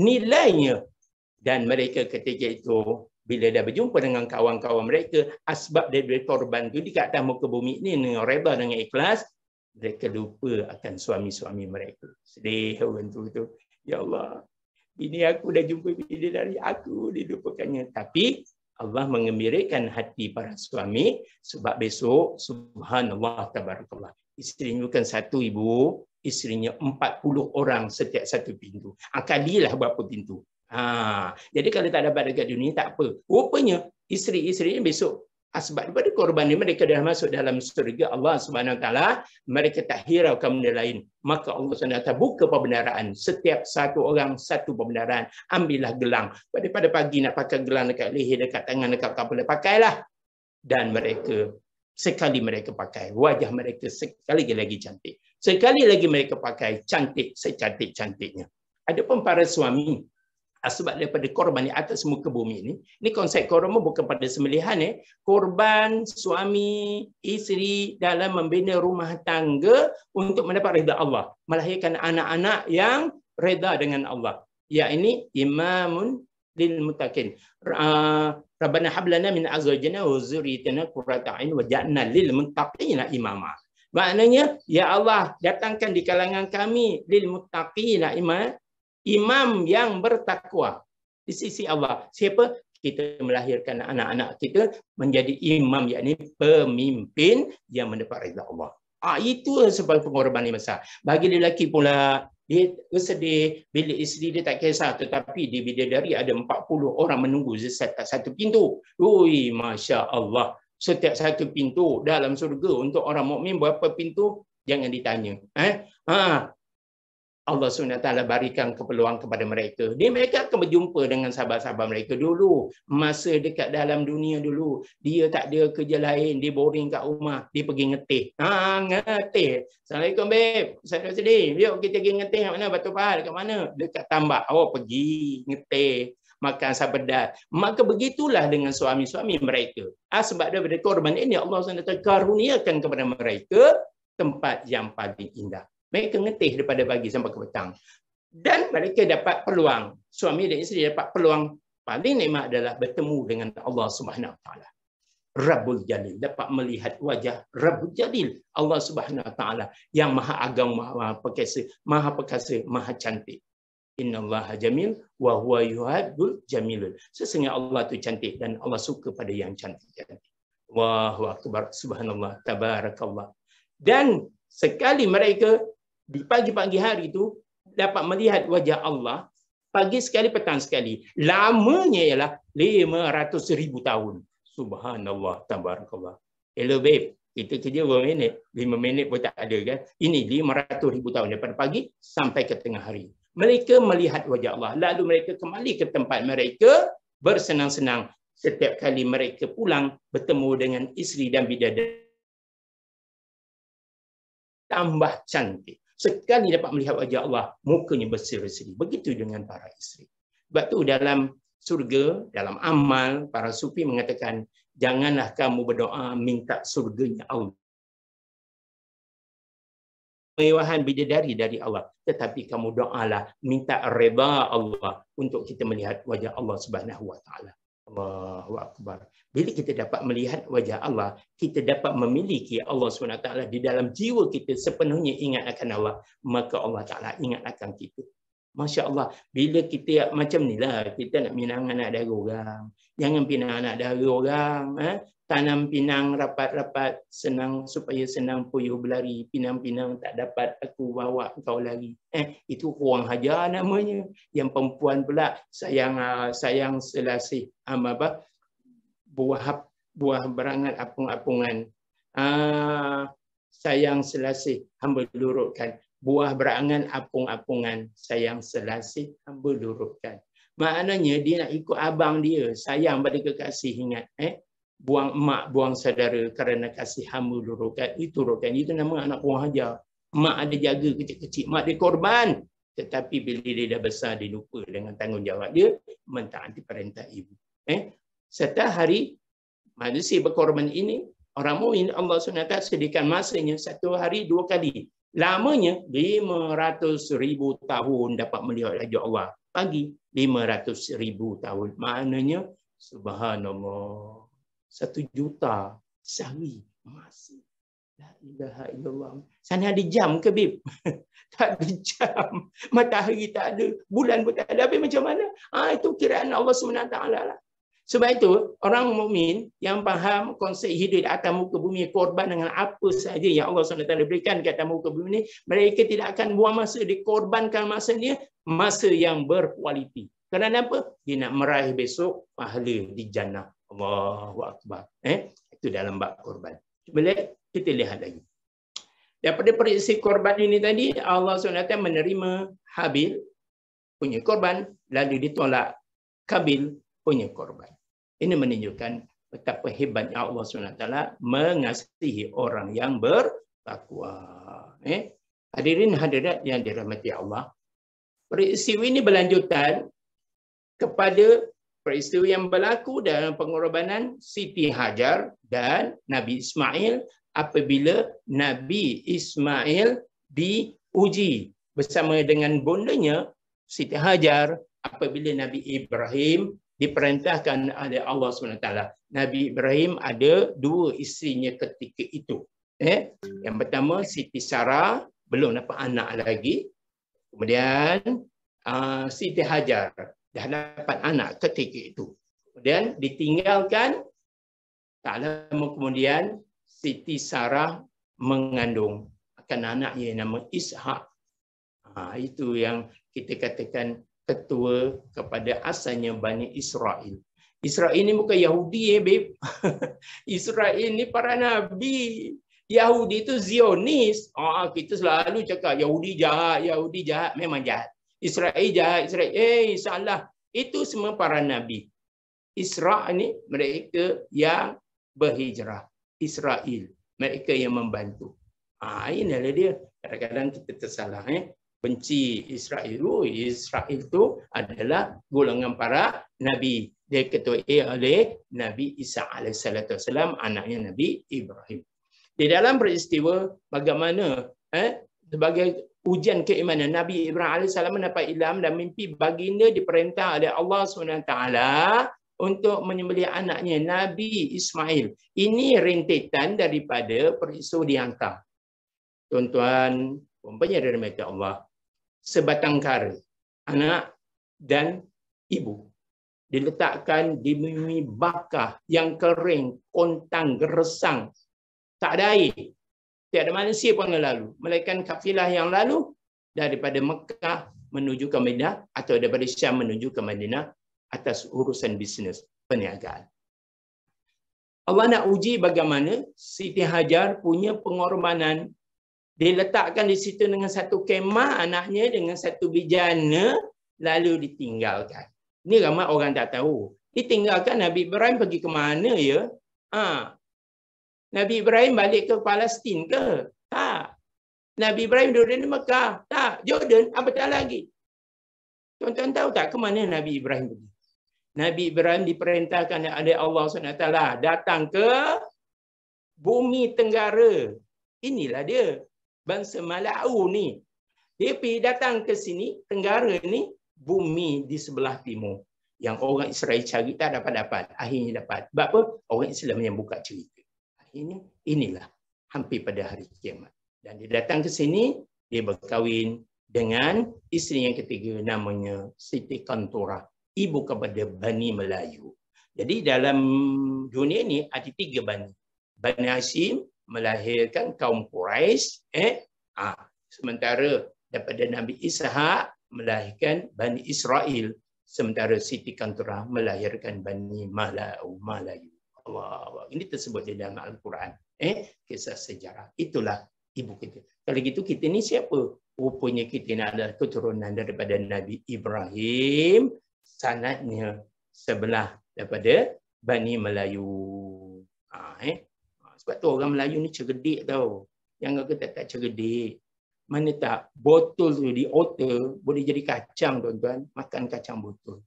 nilainya dan mereka ketika itu bila dah berjumpa dengan kawan-kawan mereka, asbab dia boleh korban tu di atas muka bumi ni dengan reba dengan ikhlas, mereka lupa akan suami-suami mereka. Sedih orang tu, tu. Ya Allah, ini aku dah jumpa bila dari aku, dilupakannya. Tapi Allah mengembirakan hati para suami sebab besok subhanallah tabarakallah. Isterinya bukan satu ibu, isterinya 40 orang setiap satu pintu. Akadilah berapa pintu. Ha, jadi kalau tak dapat dekat dunia tak apa. Rupanya isteri-isteri ni besok sebab daripada korban ni mereka dah masuk dalam surga Allah Subhanahu taala, mereka tak hiraukan benda lain. Maka Allah Subhanahu taala buka pembenaran setiap satu orang satu pembenaran. Ambillah gelang. pada pagi nak pakai gelang dekat leher, dekat tangan, dekat boleh pakailah. Dan mereka sekali mereka pakai wajah mereka sekali lagi lagi cantik. Sekali lagi mereka pakai cantik secantik-cantiknya. Adapun para suami, Asbab ah, daripada korban di atas muka bumi ini, ini konsep korban bukan pada sembelihan eh. Korban suami, isteri dalam membina rumah tangga untuk mendapat reda Allah. Melahirkan anak-anak yang reda dengan Allah. Ya ini imamun lil mutakin. Ah, Rabbana hablana min azwajina wa zurriyatina kuratain a'yun waj'alna lil muttaqina imama. Maknanya, Ya Allah, datangkan di kalangan kami lil muttaqina imama imam yang bertakwa di sisi Allah. Siapa? Kita melahirkan anak-anak kita menjadi imam, iaitu pemimpin yang mendapat rida Allah. Ah, itu sebab pengorbanan besar. Bagi lelaki pula, dia bersedih, bila isteri dia tak kisah tetapi di bidadari ada 40 orang menunggu satu, satu pintu. Ui, Masya Allah. Setiap satu pintu dalam surga untuk orang mukmin berapa pintu? Jangan ditanya. Eh? Ha, Allah SWT berikan keperluan kepada mereka. Dia mereka akan berjumpa dengan sahabat-sahabat mereka dulu. Masa dekat dalam dunia dulu. Dia tak ada kerja lain. Dia boring kat rumah. Dia pergi ngetih. Ha, ngetih. Assalamualaikum, babe. Saya sedih. Yuk, kita pergi ngetih kat mana? Batu Pahal kat mana? Dekat tambak. Oh, pergi ngetih. Makan sabedat. Maka begitulah dengan suami-suami mereka. Ah, sebab daripada korban ini, Allah SWT karuniakan kepada mereka tempat yang paling indah. Mereka ngetih daripada pagi sampai ke petang. Dan mereka dapat peluang. Suami dan isteri dapat peluang paling nikmat adalah bertemu dengan Allah Subhanahu taala. Rabbul Jalil dapat melihat wajah Rabbul Jalil Allah Subhanahu taala yang maha agung maha perkasa maha perkasa maha cantik. Inna Allah jamil wa huwa yuhibbul jamilun. Sesungguhnya Allah itu cantik dan Allah suka pada yang cantik-cantik. Wah, akbar subhanallah tabarakallah. Dan sekali mereka di pagi-pagi hari itu dapat melihat wajah Allah pagi sekali petang sekali lamanya ialah 500 ribu tahun subhanallah tabarakallah hello babe kita kerja berapa minit? 5 minit pun tak ada kan? Ini 500 ribu tahun daripada pagi sampai ke tengah hari. Mereka melihat wajah Allah. Lalu mereka kembali ke tempat mereka bersenang-senang. Setiap kali mereka pulang bertemu dengan isteri dan bidadari. Tambah cantik sekali dapat melihat wajah Allah, mukanya berseri-seri. Begitu dengan para isteri. Sebab itu dalam surga, dalam amal, para sufi mengatakan, janganlah kamu berdoa minta surganya Allah. Mewahan bidadari dari Allah. Tetapi kamu doalah minta reda Allah untuk kita melihat wajah Allah Subhanahu SWT. Allahu Akbar. Bila kita dapat melihat wajah Allah, kita dapat memiliki Allah SWT di dalam jiwa kita sepenuhnya ingat akan Allah. Maka Allah Ta'ala ingat akan kita. Masya Allah. Bila kita macam ni lah. Kita nak minang anak dari orang. Jangan pinang anak dari orang. Ha? Tanam pinang rapat-rapat. Senang supaya senang puyuh berlari. Pinang-pinang tak dapat aku bawa kau lari. Eh, itu kurang hajar namanya. Yang perempuan pula sayang ah, sayang selasih. Um, apa? Buah buah berangan apung-apungan. Ah, sayang selasih. Hamba lurutkan buah berangan apung-apungan sayang selasih hamba lurutkan. Maknanya dia nak ikut abang dia, sayang pada kekasih ingat eh buang mak buang saudara kerana kasih hamba lurutkan itu rukan itu nama anak buah haja. Mak ada jaga kecil-kecil, mak dia korban. Tetapi bila dia dah besar dia lupa dengan tanggungjawab dia mentaati perintah ibu. Eh setiap hari manusia berkorban ini Orang mu'in Allah SWT sediakan masanya satu hari dua kali. Lamanya 500,000 tahun dapat melihat wajah Allah. Pagi 500,000 tahun. Maknanya subhanallah. Satu juta sehari masih. La ilaha illallah. Sana ada jam ke, Bib? tak ada jam. Matahari tak ada. Bulan pun tak ada. Habis macam mana? Ah ha, itu kiraan Allah subhanahu SWT lah. Sebab itu, orang mukmin yang faham konsep hidup di atas muka bumi, korban dengan apa saja yang Allah SWT berikan di atas muka bumi ini, mereka tidak akan buang masa, dikorbankan masa dia, masa yang berkualiti. Kerana apa? Dia nak meraih besok pahala di jannah. Allahu Akbar. Eh? Itu dalam bab korban. Cuma kita lihat lagi. Daripada periksa korban ini tadi, Allah SWT menerima Habil punya korban, lalu ditolak Kabil punya korban. Ini menunjukkan betapa hebatnya Allah Subhanahu Wa Taala mengasihi orang yang bertakwa. Eh? Hadirin hadirat yang dirahmati Allah. Peristiwa ini berlanjutan kepada peristiwa yang berlaku dalam pengorbanan Siti Hajar dan Nabi Ismail apabila Nabi Ismail diuji bersama dengan bondanya Siti Hajar apabila Nabi Ibrahim diperintahkan oleh Allah SWT. Nabi Ibrahim ada dua isterinya ketika itu. Eh? Yang pertama, Siti Sarah, belum dapat anak lagi. Kemudian, uh, Siti Hajar, dah dapat anak ketika itu. Kemudian, ditinggalkan, tak lama kemudian, Siti Sarah mengandung akan anak yang nama Ishak. Ha, itu yang kita katakan ketua kepada asalnya Bani Israel. Israel ini bukan Yahudi eh beb. Israel ini para nabi. Yahudi itu Zionis. Oh, kita selalu cakap Yahudi jahat, Yahudi jahat. Memang jahat. Israel jahat, Israel. Eh, salah. Itu semua para nabi. Israel ini mereka yang berhijrah. Israel. Mereka yang membantu. Ha, inilah dia. Kadang-kadang kita tersalah. Eh? benci Israel. itu, Israel itu adalah golongan para Nabi. Dia ketua oleh Nabi Isa AS, anaknya Nabi Ibrahim. Di dalam peristiwa bagaimana eh, sebagai ujian keimanan Nabi Ibrahim AS mendapat ilham dan mimpi baginda diperintah oleh Allah SWT untuk menyembeli anaknya Nabi Ismail. Ini rentetan daripada peristiwa dihantar. Tuan-tuan, Pembayar dari mereka Allah sebatang kara anak dan ibu diletakkan di bumi bakah yang kering kontang gersang tak ada air tak ada manusia pun yang lalu melainkan kafilah yang lalu daripada Mekah menuju ke Madinah atau daripada Syam menuju ke Madinah atas urusan bisnes perniagaan Allah nak uji bagaimana Siti Hajar punya pengorbanan diletakkan di situ dengan satu kemah anaknya dengan satu bijana lalu ditinggalkan. Ini ramai orang tak tahu. Ditinggalkan Nabi Ibrahim pergi ke mana ya? Ha. Nabi Ibrahim balik ke Palestin ke? Tak. Nabi Ibrahim duduk di Mekah? Tak. Jordan apatah lagi. Tuan-tuan tahu tak ke mana Nabi Ibrahim pergi? Nabi Ibrahim diperintahkan oleh Allah SWT datang ke bumi Tenggara. Inilah dia bangsa Malau ni. Dia pergi datang ke sini, Tenggara ni, bumi di sebelah timur. Yang orang Israel cari tak dapat-dapat. Akhirnya dapat. Sebab apa? Orang Islam yang buka cerita. ini inilah hampir pada hari kiamat. Dan dia datang ke sini, dia berkahwin dengan isteri yang ketiga namanya Siti Kantora. Ibu kepada Bani Melayu. Jadi dalam dunia ni ada tiga Bani. Bani Hashim, melahirkan kaum Quraisy eh ah. sementara daripada Nabi Ishaq melahirkan Bani Israel sementara Siti Kanturah melahirkan Bani Malau Malayu Allah ini tersebut di dalam Al-Quran eh kisah sejarah itulah ibu kita kalau gitu kita ni siapa rupanya kita ni adalah keturunan daripada Nabi Ibrahim sanadnya sebelah daripada Bani Melayu ha, eh sebab tu orang Melayu ni cerdik tau. Yang aku tak tak cerdik. Mana tak botol tu di otor boleh jadi kacang tuan-tuan. Makan kacang botol.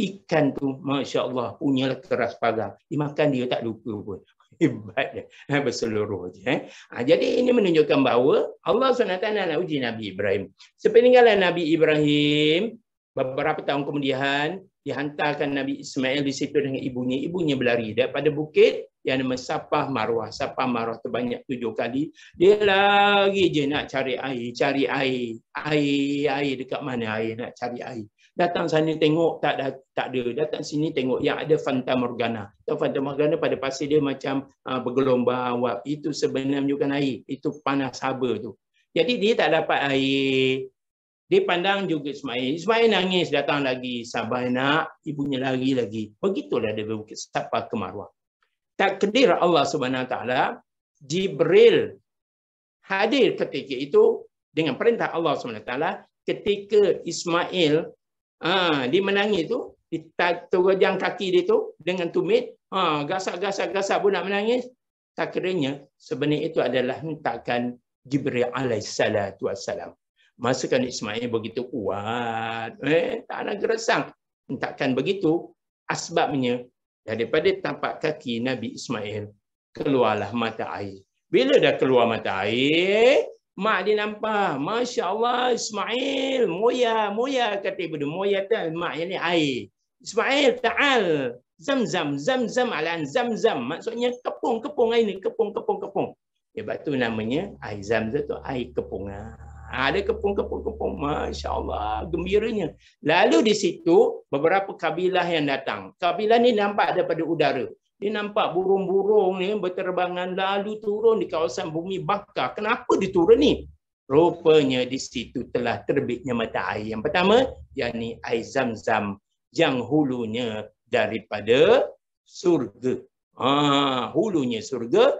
Ikan tu Masya Allah punyalah keras parang. Dimakan dia tak lupa pun. Hebat dia. Ha, berseluruh je. Eh? Ha, jadi ini menunjukkan bahawa Allah SWT nak uji Nabi Ibrahim. Sepeninggalan Nabi Ibrahim, beberapa tahun kemudian, dihantarkan Nabi Ismail di situ dengan ibunya. Ibunya berlari daripada bukit yang nama Sapah Marwah. Sapah Marwah tu tujuh kali. Dia lagi je nak cari air. Cari air. Air, air dekat mana air nak cari air. Datang sana tengok tak ada. Tak ada. Datang sini tengok yang ada Fanta Morgana. Tahu Fanta Morgana pada pasir dia macam uh, bergelombang awap. Itu sebenarnya menunjukkan air. Itu panas haba tu. Jadi dia tak dapat air. Dia pandang juga Ismail. Ismail nangis datang lagi. Sabah nak ibunya lari lagi. Begitulah dia berbukit sapa ke takdir Allah Subhanahu taala Jibril hadir ketika itu dengan perintah Allah Subhanahu taala ketika Ismail ah ha, dimenangi tu diterjang kaki dia tu dengan tumit ha gasak-gasak-gasak pun nak menangis takdirnya sebenarnya itu adalah hentakan Jibril alaihissalatu wassalam masakan Ismail begitu kuat eh tak ada gerasang hentakan begitu asbabnya daripada tapak kaki Nabi Ismail keluarlah mata air bila dah keluar mata air mak dia nampak masya-Allah Ismail moya moya kata ibu dia moya tu mak yang ni air Ismail ta'al zam zam zam zamzam zamzam zam. zamzam maksudnya kepung kepung air ni kepung kepung kepung sebab tu namanya air zam tu air kepung ada kepung-kepung-kepung. MasyaAllah, gembiranya. Lalu di situ, beberapa kabilah yang datang. Kabilah ni nampak daripada udara. Dia nampak burung-burung ni berterbangan lalu turun di kawasan bumi bakar. Kenapa dia turun ni? Rupanya di situ telah terbitnya mata air. Yang pertama, yang ni air zam-zam yang hulunya daripada surga. Ha, hulunya surga,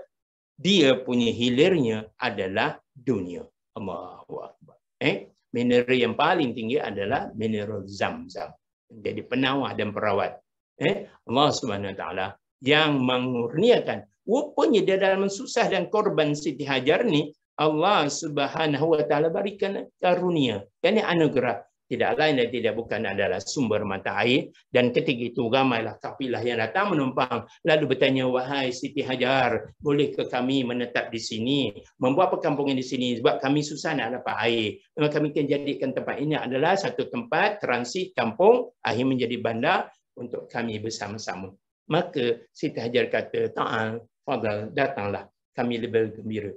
dia punya hilirnya adalah dunia. Allahu Akbar. Eh, mineral yang paling tinggi adalah mineral zam-zam. Jadi penawar dan perawat. Eh, Allah Subhanahu Wa Taala yang mengurniakan. walaupun dia dalam susah dan korban Siti Hajar ni, Allah Subhanahu Wa Taala berikan karunia. Kan ini anugerah tidak lain dan tidak bukan adalah sumber mata air. Dan ketika itu ramailah kapilah yang datang menumpang. Lalu bertanya, wahai Siti Hajar, boleh ke kami menetap di sini? Membuat perkampungan di sini sebab kami susah nak dapat air. Dan kami akan jadikan tempat ini adalah satu tempat transit kampung. Akhir menjadi bandar untuk kami bersama-sama. Maka Siti Hajar kata, ta'al, fadal, datanglah. Kami lebih gembira.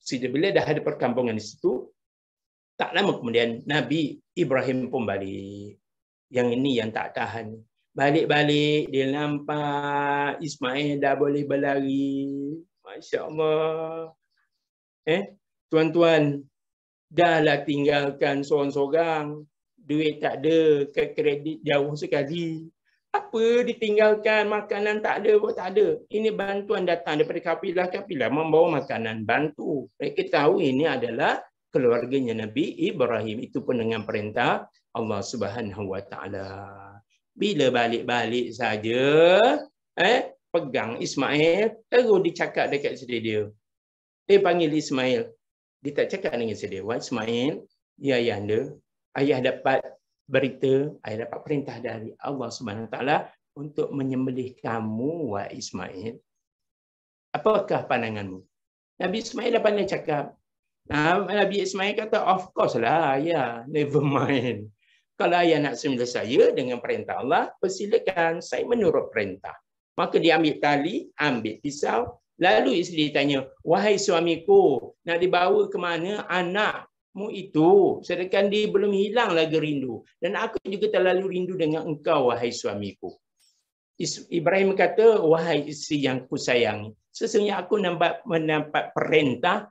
Sejak bila dah ada perkampungan di situ, tak lama kemudian Nabi Ibrahim pun balik. Yang ini yang tak tahan. Balik-balik dia nampak Ismail dah boleh berlari. Masya Allah. Eh, tuan-tuan, dahlah tinggalkan seorang-seorang. Duit tak ada, ke kredit jauh sekali. Apa ditinggalkan, makanan tak ada, buat tak ada. Ini bantuan datang daripada kapilah-kapilah membawa makanan bantu. Mereka tahu ini adalah keluarganya Nabi Ibrahim itu pun dengan perintah Allah Subhanahu Wa Taala. Bila balik-balik saja, eh pegang Ismail, terus dicakap dekat sedia dia. Eh panggil Ismail. Dia tak cakap dengan sedia. Wah Ismail, ya ayah anda, ayah dapat berita, ayah dapat perintah dari Allah Subhanahu Wa Taala untuk menyembelih kamu, wah Ismail. Apakah pandanganmu? Nabi Ismail dah pandai cakap, Ah, Nabi Ismail kata, of course lah ya, never mind. Kalau ayah nak sembelih saya dengan perintah Allah, persilakan saya menurut perintah. Maka dia ambil tali, ambil pisau. Lalu isteri tanya, wahai suamiku, nak dibawa ke mana anakmu itu? Sedangkan dia belum hilang lagi rindu. Dan aku juga terlalu rindu dengan engkau, wahai suamiku. Ibrahim kata, wahai isteri yang ku sayangi. Sesungguhnya aku nampak, menampak perintah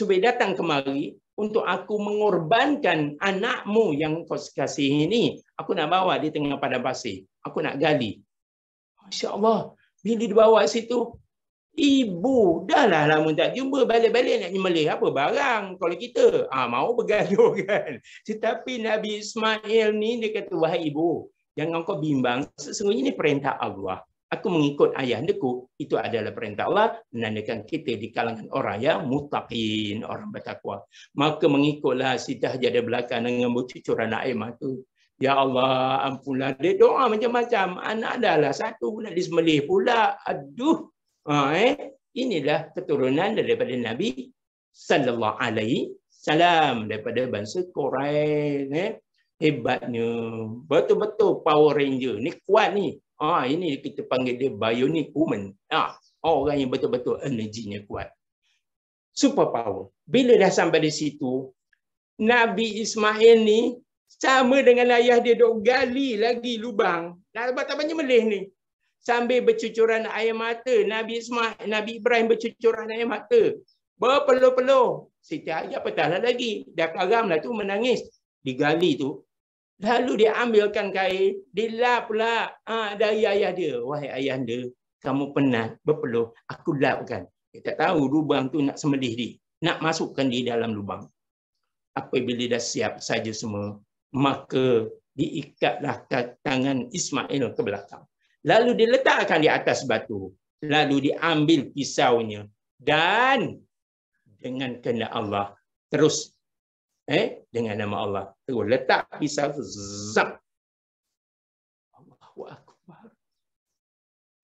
supaya datang kemari untuk aku mengorbankan anakmu yang kau kasih ini. Aku nak bawa di tengah padang pasir. Aku nak gali. Masya Allah. Bila dibawa situ, ibu dah lah lama tak jumpa balik-balik nak nyemelih apa barang kalau kita ha, mau bergaduh kan tetapi Nabi Ismail ni dia kata wahai ibu jangan kau bimbang sesungguhnya ini perintah Allah aku mengikut ayah deku, itu adalah perintah Allah menandakan kita di kalangan orang yang mutaqin, orang bertakwa. Maka mengikutlah sidah jadi belakang dengan bercucur anak air mata. Ya Allah, ampunlah. Dia doa macam-macam. Anak adalah satu, nak dismelih pula. Aduh. Ha, eh. Inilah keturunan daripada Nabi Sallallahu Alaihi Salam daripada bangsa Quraisy. Eh. Hebatnya. Betul-betul Power Ranger. Ni kuat ni. Ah ini kita panggil dia bionic woman. Ah orang yang betul-betul energinya kuat. super power. Bila dah sampai di situ, Nabi Ismail ni sama dengan ayah dia dok gali lagi lubang. Nak dapat tak banyak melih ni. Sambil bercucuran air mata, Nabi Ismail, Nabi Ibrahim bercucuran air mata. Berpeluh-peluh. Siti Hajar petahlah lagi. Dah karam lah tu menangis. Digali tu. Lalu dia ambilkan kain, dilap pula ha, dari ayah dia. Wahai ayah anda, kamu penat, berpeluh, aku lapkan. Dia tak tahu lubang tu nak semedih dia. Nak masukkan di dalam lubang. Apabila dah siap saja semua, maka diikatlah tangan Ismail ke belakang. Lalu diletakkan di atas batu. Lalu diambil pisaunya. Dan dengan kena Allah, terus eh dengan nama Allah terus letak pisau zap Allahu akbar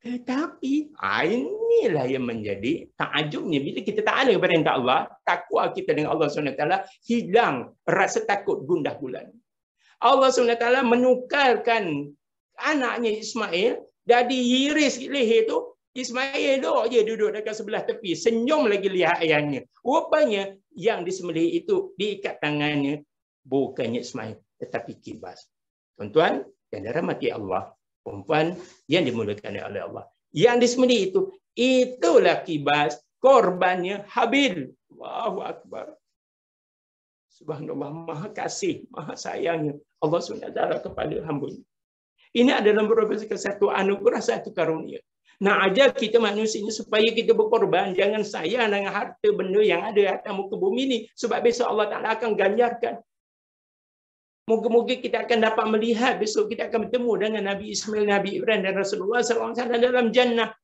tetapi inilah yang menjadi takajubnya bila kita tak ada kepada entah Allah takwa kita dengan Allah SWT hilang rasa takut gundah gulana Allah SWT menukarkan anaknya Ismail dari hiris leher tu Ismail dok je duduk dekat sebelah tepi. Senyum lagi lihat ayahnya. Rupanya yang disembelih itu diikat tangannya bukannya Ismail tetapi Kibas. Tuan-tuan yang dirahmati Allah, perempuan yang dimulakan oleh Allah. Yang disembelih itu, itulah Kibas korbannya Habil. Allahu Akbar. Subhanallah, maha kasih, maha sayangnya Allah SWT kepada hamba ini. Ini adalah merupakan satu anugerah, satu karunia. Nak ajar kita manusia ini supaya kita berkorban. Jangan sayang dengan harta benda yang ada atas muka bumi ini. Sebab besok Allah Ta'ala akan ganjarkan. Moga-moga kita akan dapat melihat besok kita akan bertemu dengan Nabi Ismail, Nabi Ibrahim dan Rasulullah SAW dalam jannah.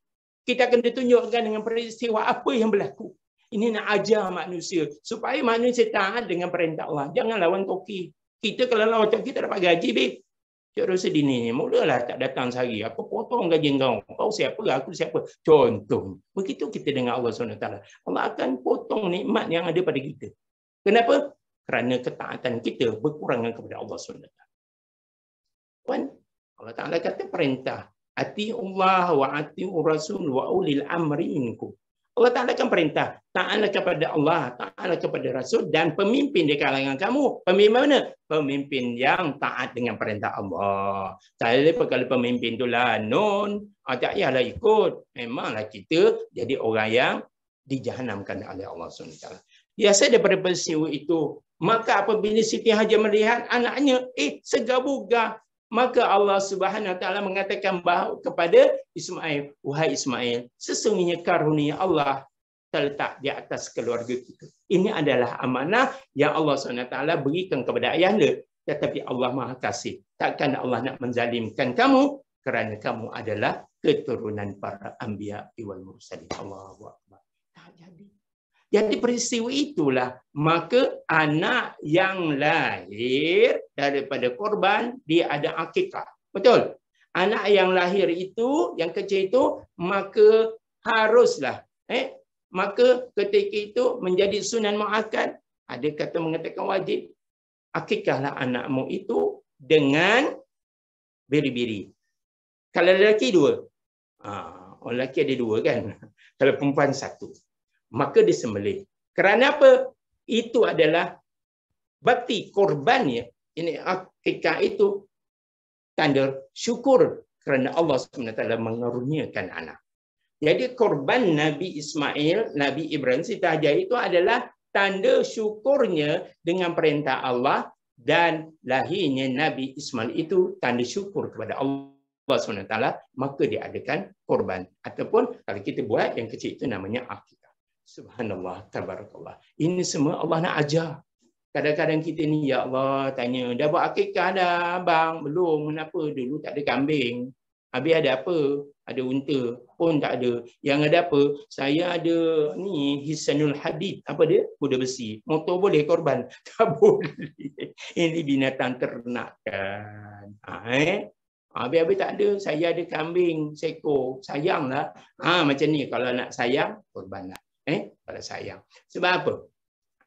Kita akan ditunjukkan dengan peristiwa apa yang berlaku. Ini nak ajar manusia. Supaya manusia taat dengan perintah Allah. Jangan lawan toki. Kita kalau lawan toki tak dapat gaji, babe. Cik Rosa Dini ni, mulalah tak datang sehari. Aku potong gaji kau. Kau siapa? Aku siapa? Contoh. Begitu kita dengar Allah SWT. Allah akan potong nikmat yang ada pada kita. Kenapa? Kerana ketaatan kita berkurangan kepada Allah SWT. Puan, Allah Ta'ala kata perintah. Ati Allah wa ati Rasul wa ulil amri minkum. Allah Ta'ala akan perintah. Ta'ala kepada Allah, ta'ala kepada Rasul dan pemimpin di kalangan kamu. Pemimpin mana? Pemimpin yang taat dengan perintah Allah. Tak ada perkara pemimpin tu lah. Non, tak payahlah ikut. Memanglah kita jadi orang yang dijahanamkan oleh Allah SWT. Biasa daripada peristiwa itu, maka apabila Siti Hajar melihat anaknya, eh segabuga, Maka Allah Subhanahu taala mengatakan bahawa kepada Ismail, wahai Ismail, sesungguhnya karunia Allah terletak di atas keluarga kita. Ini adalah amanah yang Allah Subhanahu taala berikan kepada ayahnya. Tetapi Allah Maha Kasih. Takkan Allah nak menzalimkan kamu kerana kamu adalah keturunan para anbiya wal mursalin. Allahu akbar. Tak jadi. Jadi peristiwa itulah maka anak yang lahir daripada korban dia ada akikah. Betul. Anak yang lahir itu yang kecil itu maka haruslah eh maka ketika itu menjadi sunan muakkad ada kata mengatakan wajib akikahlah anakmu itu dengan biri-biri. Kalau lelaki dua. Ah, lelaki ada dua kan. Kalau perempuan satu maka disembelih. Kerana apa? Itu adalah bakti korbannya. Ini ketika itu tanda syukur kerana Allah SWT mengurniakan anak. Jadi korban Nabi Ismail, Nabi Ibrahim Sita Hajar itu adalah tanda syukurnya dengan perintah Allah dan lahirnya Nabi Ismail itu tanda syukur kepada Allah SWT maka diadakan korban. Ataupun kalau kita buat yang kecil itu namanya akhir. Subhanallah, tabarakallah. Ini semua Allah nak ajar. Kadang-kadang kita ni, Ya Allah, tanya, dah buat akikah dah, abang? Belum, kenapa? Dulu tak ada kambing. Habis ada apa? Ada unta pun tak ada. Yang ada apa? Saya ada ni Hisanul Hadid. Apa dia? Kuda besi. Motor boleh korban? Tak boleh. Ini binatang ternakan. kan. Ha, eh? Habis-habis tak ada. Saya ada kambing, seko. Sayanglah. Ha, macam ni kalau nak sayang, korbanlah eh pada sayang sebab apa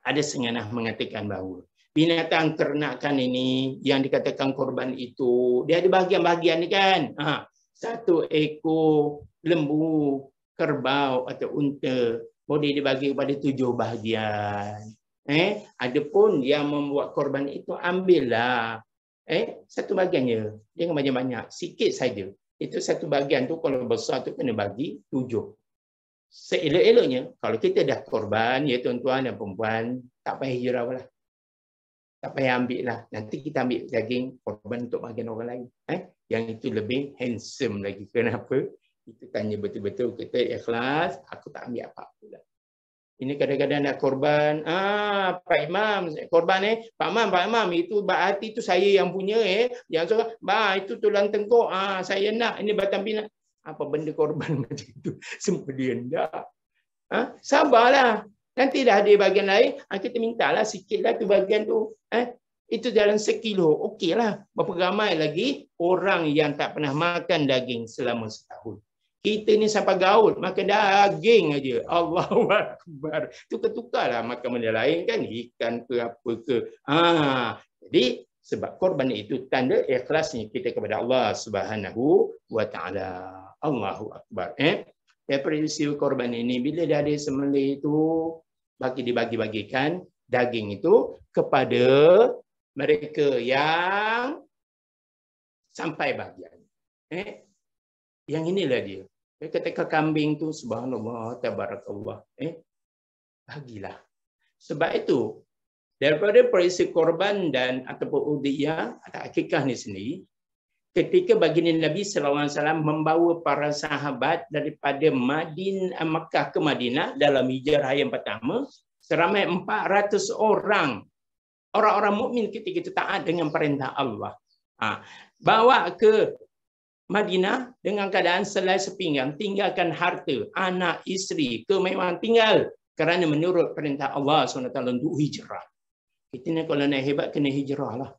ada sengenah mengatakan bahawa binatang ternakan ini yang dikatakan korban itu dia ada bahagian-bahagian ni kan ha satu ekor lembu kerbau atau unta boleh dibagi kepada tujuh bahagian eh adapun yang membuat korban itu ambillah eh satu bahagiannya dengan banyak-banyak sikit saja itu satu bahagian tu kalau besar tu kena bagi tujuh seelok-eloknya kalau kita dah korban ya tuan-tuan dan puan-puan tak payah hijrah lah. Tak payah ambil lah. Nanti kita ambil daging korban untuk makan orang lain. Eh? Yang itu lebih handsome lagi. Kenapa? Kita tanya betul-betul kita ikhlas. Aku tak ambil apa-apa lah. Ini kadang-kadang nak korban. Ah, Pak Imam, korban eh. Pak Imam, Pak Imam, itu hati itu saya yang punya eh. Yang seorang, bah itu tulang tengkuk. Ah, saya nak. Ini batang pinang apa benda korban macam tu, semua dia tidak ha? sabarlah nanti dah ada bahagian lain ha, kita mintalah lah sikit tu bahagian tu ha? itu dalam sekilo Okeylah, lah berapa ramai lagi orang yang tak pernah makan daging selama setahun kita ni sampai gaul makan daging aja Allahu Tu tukar-tukarlah makan benda lain kan ikan ke apa ke ha. jadi sebab korban itu tanda ikhlasnya kita kepada Allah Subhanahu wa taala Allahu Akbar. Eh? Ya, prinsip korban ini, bila dia ada semeli itu, bagi dibagi-bagikan daging itu kepada mereka yang sampai bagian. Eh? Yang inilah dia. Eh, ketika kambing tu subhanallah, tabarakallah. Eh? Bagilah. Sebab itu, daripada prinsip korban dan ataupun udiyah atau akikah ni sendiri, ketika baginda Nabi SAW membawa para sahabat daripada Madin, eh, Mekah ke Madinah dalam hijrah yang pertama, seramai 400 orang. Orang-orang mukmin ketika itu taat dengan perintah Allah. Ha. Bawa ke Madinah dengan keadaan selai sepinggang, tinggalkan harta, anak, isteri, kemewahan tinggal. Kerana menurut perintah Allah SWT untuk hijrah. Kita kalau nak hebat, kena hijrah lah.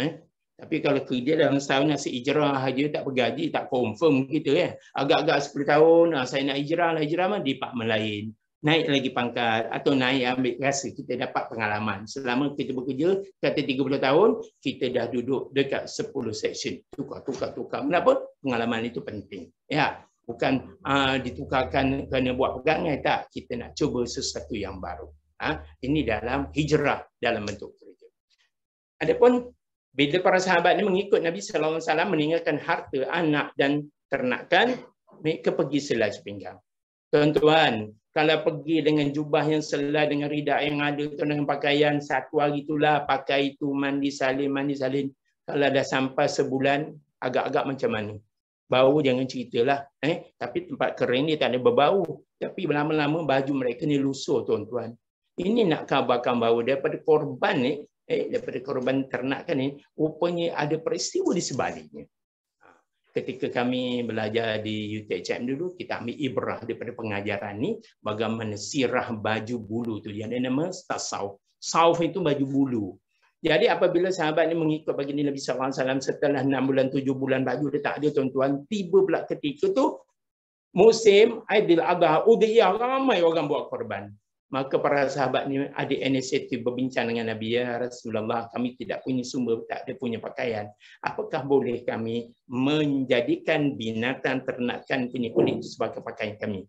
Eh? Tapi kalau kerja dalam setahun nasi ijrah saja, tak bergaji, tak confirm kita ya. Agak-agak 10 tahun, ah, saya nak ijrah lah, ijrah mah di Pak Melayin. Naik lagi pangkat atau naik ambil rasa kita dapat pengalaman. Selama kita bekerja, kata 30 tahun, kita dah duduk dekat 10 section. Tukar, tukar, tukar. Kenapa? Pengalaman itu penting. Ya, Bukan uh, ditukarkan kerana buat pegangan, tak. Kita nak cuba sesuatu yang baru. Ha? Ini dalam hijrah, dalam bentuk kerja. Adapun bila para sahabat ini mengikut Nabi Sallallahu Alaihi Wasallam meninggalkan harta, anak dan ternakan, mereka pergi selai sepinggang. Tuan-tuan, kalau pergi dengan jubah yang selai dengan ridak yang ada tuan dengan pakaian satu hari itulah pakai itu mandi salin mandi salin kalau dah sampai sebulan agak-agak macam mana bau jangan lah. eh tapi tempat kering ni tak ada berbau tapi lama-lama baju mereka ni lusuh tuan-tuan ini nak kabarkan bau daripada korban ni eh, daripada korban ternakan ini, rupanya ada peristiwa di sebaliknya. Ha. Ketika kami belajar di UTHM dulu, kita ambil ibrah daripada pengajaran ni bagaimana sirah baju bulu tu yang nama tasawuf. Sauf itu baju bulu. Jadi apabila sahabat ini mengikut baginda Nabi SAW setelah 6 bulan, 7 bulan baju dia tak ada tuan-tuan, tiba pula ketika tu musim Aidil Adha Udiyah ramai orang buat korban. Maka para sahabat ni ada inisiatif berbincang dengan Nabi ya Rasulullah kami tidak punya sumber tak ada punya pakaian apakah boleh kami menjadikan binatang ternakan punya kulit sebagai pakaian kami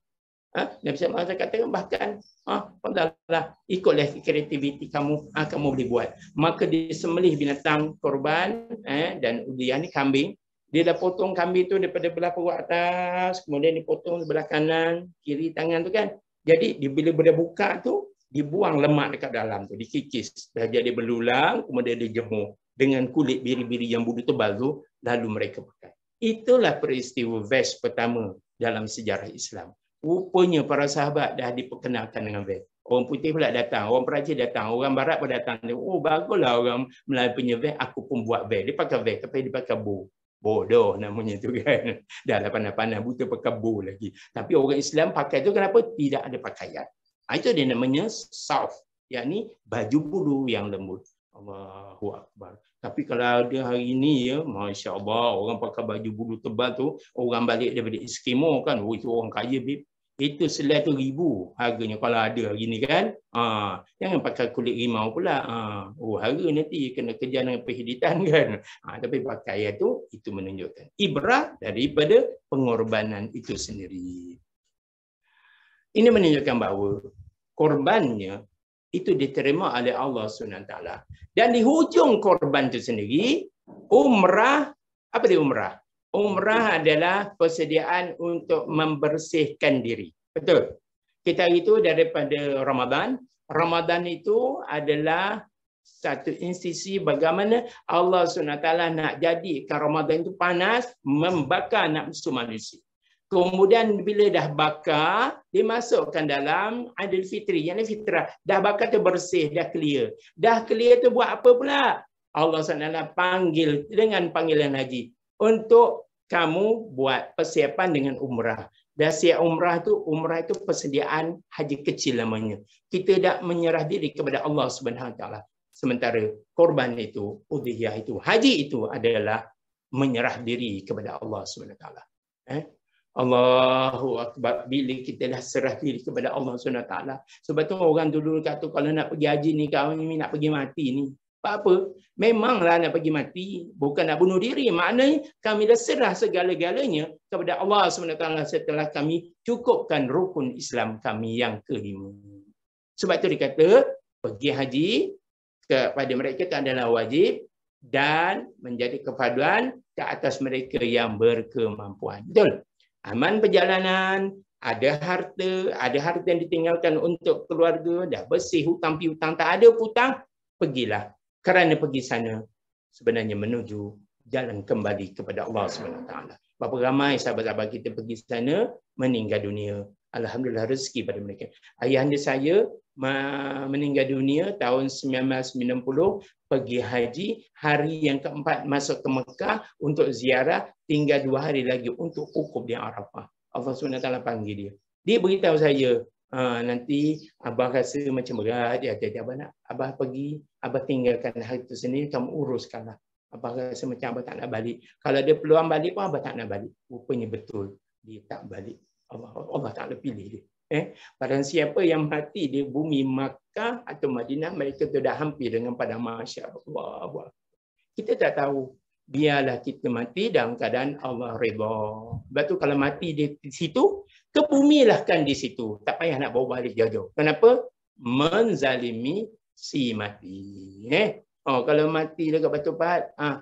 ha? Nabi Sallallahu Alaihi Wasallam bahkan ha, adalah, ikutlah kreativiti kamu ha, kamu boleh buat maka disembelih binatang korban eh, dan udian ni kambing dia dah potong kambing tu daripada belah perut atas, kemudian dipotong sebelah kanan, kiri tangan tu kan. Jadi bila benda buka tu, dibuang lemak dekat dalam tu, dikikis. Dah jadi berlulang, kemudian dia jemur dengan kulit biri-biri yang budu tebal tu, lalu mereka pakai. Itulah peristiwa ves pertama dalam sejarah Islam. Rupanya para sahabat dah diperkenalkan dengan ves. Orang putih pula datang, orang Perancis datang, orang Barat pun datang. oh, baguslah orang Melayu punya vest, aku pun buat ves. Dia pakai vest, tapi dia pakai bow. Bodoh namanya tu kan. Dah lah pandai-pandai buta pekebur lagi. Tapi orang Islam pakai tu kenapa? Tidak ada pakaian. Ah, itu dia namanya soft. Yang ni baju bulu yang lembut. Allahu Akbar. Tapi kalau ada hari ini ya, Masya Allah, orang pakai baju bulu tebal tu, orang balik daripada Eskimo kan, oh, itu orang kaya, babe itu selai tu ribu harganya kalau ada hari ni kan ha, jangan pakai kulit rimau pula ha, oh harga nanti kena kerja dengan perhiditan kan ha, tapi pakai yang tu itu menunjukkan ibrah daripada pengorbanan itu sendiri ini menunjukkan bahawa korbannya itu diterima oleh Allah SWT. Dan di hujung korban itu sendiri, umrah, apa dia umrah? Umrah adalah persediaan untuk membersihkan diri. Betul. Kita itu daripada Ramadan. Ramadan itu adalah satu institusi bagaimana Allah SWT nak jadikan Ramadan itu panas, membakar nafsu manusia. Kemudian bila dah bakar, dimasukkan dalam adil fitri. Yang ini fitrah. Dah bakar tu bersih, dah clear. Dah clear tu buat apa pula? Allah SWT panggil dengan panggilan haji untuk kamu buat persiapan dengan umrah. Dan siap umrah tu umrah itu persediaan haji kecil namanya. Kita tak menyerah diri kepada Allah Subhanahu taala. Sementara korban itu, udhiyah itu, haji itu adalah menyerah diri kepada Allah Subhanahu taala. Eh? Allahu akbar bila kita dah serah diri kepada Allah Subhanahu taala. Sebab tu orang dulu kata kalau nak pergi haji ni kau ni nak pergi mati ni. Sebab apa? Memanglah nak pergi mati, bukan nak bunuh diri. Maknanya kami dah serah segala-galanya kepada Allah SWT setelah kami cukupkan rukun Islam kami yang kelima. Sebab itu dikata, pergi haji kepada mereka itu adalah wajib dan menjadi kepaduan ke atas mereka yang berkemampuan. Betul? Aman perjalanan, ada harta, ada harta yang ditinggalkan untuk keluarga, dah bersih hutang piutang tak ada hutang, pergilah kerana pergi sana sebenarnya menuju jalan kembali kepada Allah SWT. Berapa ramai sahabat-sahabat kita pergi sana meninggal dunia. Alhamdulillah rezeki pada mereka. Ayahnya saya meninggal dunia tahun 1990 pergi haji hari yang keempat masuk ke Mekah untuk ziarah tinggal dua hari lagi untuk hukum di Arafah. Allah SWT panggil dia. Dia beritahu saya Uh, nanti Abah rasa macam berat, ya jadi Abah nak Abah pergi, Abah tinggalkan hari itu sendiri, kamu uruskanlah. Abah rasa macam Abah tak nak balik. Kalau dia peluang balik pun Abah tak nak balik. Rupanya betul, dia tak balik. Allah, Allah tak lebih pilih dia. Eh? Padahal siapa yang mati di bumi Makkah atau Madinah, mereka tu dah hampir dengan pada masyarakat. Kita tak tahu. Biarlah kita mati dalam keadaan Allah reda. Lepas kalau mati di situ, kebumilahkan di situ. Tak payah nak bawa balik jauh-jauh. Kenapa? Menzalimi si mati. Eh? Oh, kalau mati dekat batu pahat, ah,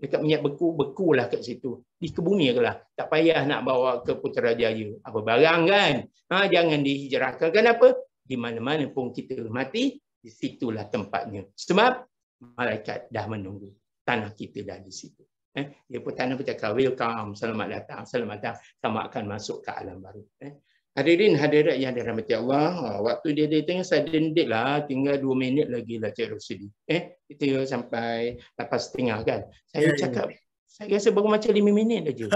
dekat minyak beku, beku lah kat situ. Di kebumi lah. Tak payah nak bawa ke Putrajaya. Apa barang kan? Ah, jangan dihijrahkan. Kenapa? Di mana-mana pun kita mati, di situlah tempatnya. Sebab malaikat dah menunggu. Tanah kita dah di situ. Eh, dia pun tanya pun cakap, welcome, selamat datang, selamat datang. Kamu akan masuk ke alam baru. Eh. Hadirin hadirat yang dirahmati Allah, ah, waktu dia dia tengah saya dendek lah, tinggal dua minit lagi lah Cik Rosli. Eh, kita sampai lapan setengah kan. Saya yeah, ya, ya. cakap, yeah. saya rasa baru macam lima minit dah je.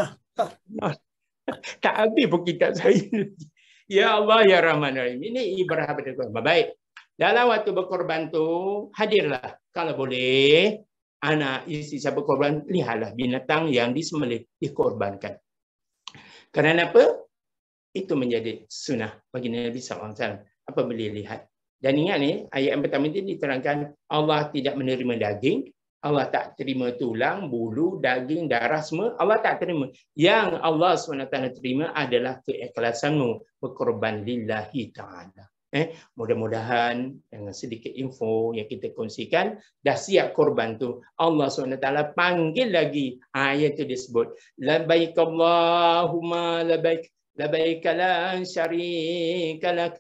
tak habis pun kita saya. ya Allah, ya Rahman, Rahim. Ini ibarat apa Baik. Dalam waktu berkorban tu, hadirlah. Kalau boleh, anak, isteri siapa korban, lihatlah binatang yang disembelih dikorbankan. Kerana apa? Itu menjadi sunnah bagi Nabi SAW. Apa boleh lihat. Dan ingat ni, ayat yang pertama ini diterangkan Allah tidak menerima daging, Allah tak terima tulang, bulu, daging, darah semua. Allah tak terima. Yang Allah SWT terima adalah keikhlasanmu berkorban lillahi ta'ala. Eh, mudah-mudahan dengan sedikit info yang kita kongsikan dah siap korban tu Allah SWT panggil lagi ayat ha, tu disebut labaik Allahumma labaik labaik la syarika lak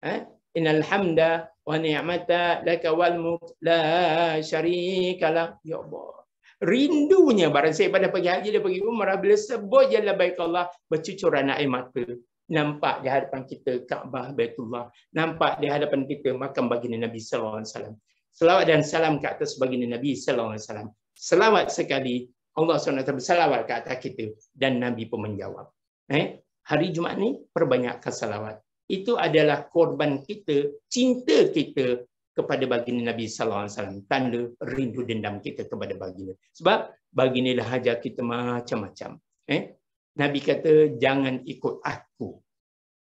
eh innal hamda wa ni'mata laka wal mulk la syarika lak ya Allah rindunya barang saya pada pagi haji dia pergi umrah bila sebut je labaik Allah bercucuran air mata nampak di hadapan kita Kaabah Baitullah, nampak di hadapan kita makam baginda Nabi sallallahu alaihi wasallam. Selawat dan salam ke atas baginda Nabi sallallahu alaihi wasallam. Selawat sekali Allah Subhanahu SWT bersalawat ke atas kita dan Nabi pun menjawab. Eh, hari Jumaat ni perbanyakkan salawat. Itu adalah korban kita, cinta kita kepada baginda Nabi sallallahu alaihi wasallam, tanda rindu dendam kita kepada baginda. Sebab baginda lah hajar kita macam-macam. Eh, Nabi kata jangan ikut aku.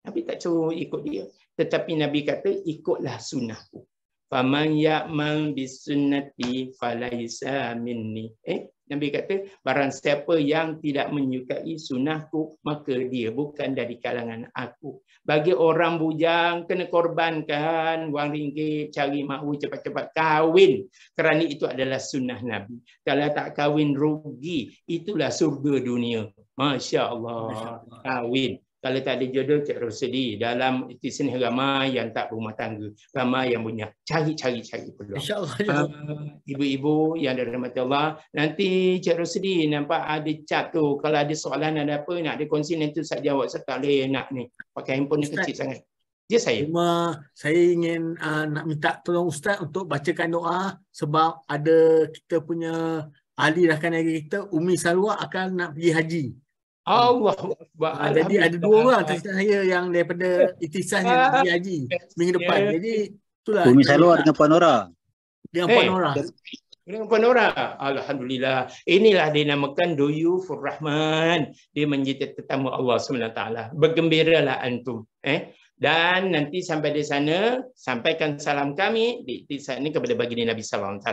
Nabi tak suruh ikut dia. Tetapi Nabi kata ikutlah sunnahku. Faman ya'mal bisunnati falaysa minni. Eh, Nabi kata barang siapa yang tidak menyukai sunnahku maka dia bukan dari kalangan aku. Bagi orang bujang kena korbankan wang ringgit cari mahu cepat-cepat kahwin kerana itu adalah sunnah Nabi. Kalau tak kahwin rugi itulah surga dunia. Masya Allah. Kawin. Kalau tak ada jodoh, Cik sedih Dalam di sini ramai yang tak berumah tangga. Ramai yang punya. Cari, cari, cari peluang. Insya Allah. Uh, ibu-ibu yang dari rahmat Allah. Nanti Cik Rosli nampak ada chat tu. Kalau ada soalan ada apa, nak ada kongsi nanti saya jawab sekali. Nak ni. Pakai handphone ni kecil sangat. Ya saya. Cuma saya ingin uh, nak minta tolong Ustaz untuk bacakan doa. Sebab ada kita punya ahli rakan negeri kita, Umi Salwa akan nak pergi haji. Allah ah, Akbar. Ha, jadi ada dua orang tersisa saya yang daripada itisan yang ah. pergi haji minggu depan. Yeah. Jadi itulah. Bumi Saluar dengan Puan Nora. Dengan Puan hey. Eh, dengan Puan Nora. Alhamdulillah. Inilah dinamakan Duyu Furrahman. Dia menjadi tetamu Allah SWT. lah antum. Eh? Dan nanti sampai di sana, sampaikan salam kami di iktisat ini kepada baginda Nabi SAW.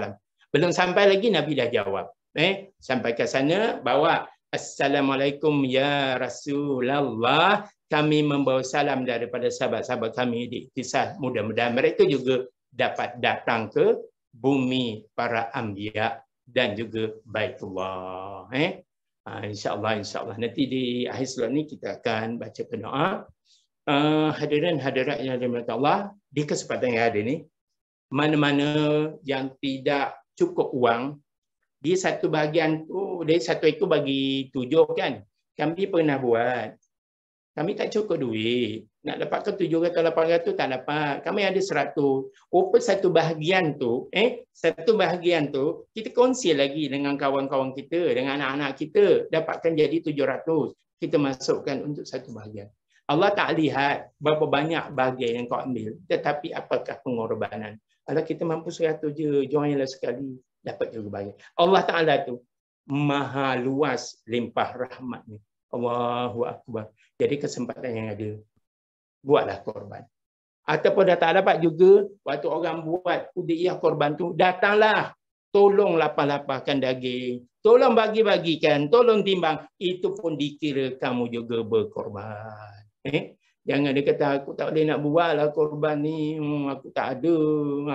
Belum sampai lagi, Nabi dah jawab. Eh? Sampai ke sana, bawa Assalamualaikum ya Rasulullah. Kami membawa salam daripada sahabat-sahabat kami di kisah mudah-mudahan mereka juga dapat datang ke bumi para ambiya dan juga baik baitullah. Eh? Ha, InsyaAllah, insyaAllah. Nanti di akhir surat ini kita akan baca doa. Uh, ah, hadirin hadirat yang dimiliki Allah, di kesempatan yang ada ini mana-mana yang tidak cukup uang di satu bahagian tu dari satu ekor bagi tujuh kan kami pernah buat kami tak cukup duit nak dapatkan tujuh ratus lapan ratus tak dapat kami ada seratus open satu bahagian tu eh satu bahagian tu kita kongsi lagi dengan kawan-kawan kita dengan anak-anak kita dapatkan jadi tujuh ratus kita masukkan untuk satu bahagian Allah tak lihat berapa banyak bahagian yang kau ambil tetapi apakah pengorbanan Allah kita mampu seratus je joinlah sekali dapat juga banyak. Allah Ta'ala tu maha luas limpah rahmatnya. Allahu Akbar. Jadi kesempatan yang ada, buatlah korban. Ataupun dah tak dapat juga, waktu orang buat kudiyah korban tu, datanglah. Tolong lapar-laparkan daging. Tolong bagi-bagikan. Tolong timbang. Itu pun dikira kamu juga berkorban. Eh? Jangan dia kata, aku tak boleh nak buat lah korban ni. Hmm, aku tak ada.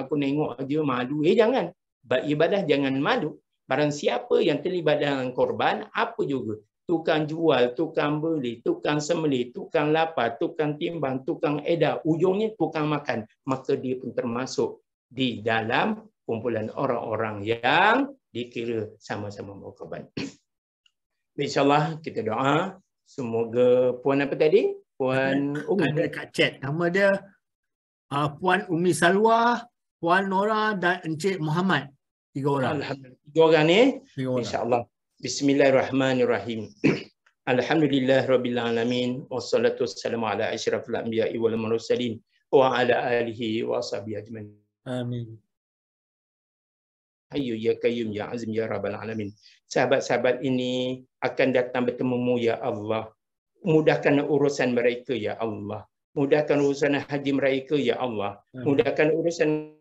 Aku nengok aja malu. Eh, jangan beribadah jangan malu barang siapa yang terlibat dalam korban apa juga tukang jual tukang beli tukang semeli, tukang lapar tukang timbang tukang edar ujungnya tukang makan maka dia pun termasuk di dalam kumpulan orang-orang yang dikira sama-sama mau korban. insyaallah kita doa semoga puan apa tadi puan Umi ada kat chat nama dia uh, puan Umi Salwa Puan Nora dan Encik Muhammad. Tiga orang. Alhamdulillah. Tiga orang ni. Tiga orang. InsyaAllah. Bismillahirrahmanirrahim. Alhamdulillah Rabbil Alamin. Wassalatu wassalamu ala ashrafil anbiya wal mursalin. Wa ala alihi wa sahbihi ajman. Amin. Hayu ya kayum ya azim ya rabbal alamin. Sahabat-sahabat ini akan datang bertemu mu ya Allah. Mudahkan urusan mereka ya Allah. Mudahkan urusan haji mereka ya Allah. Mudahkan urusan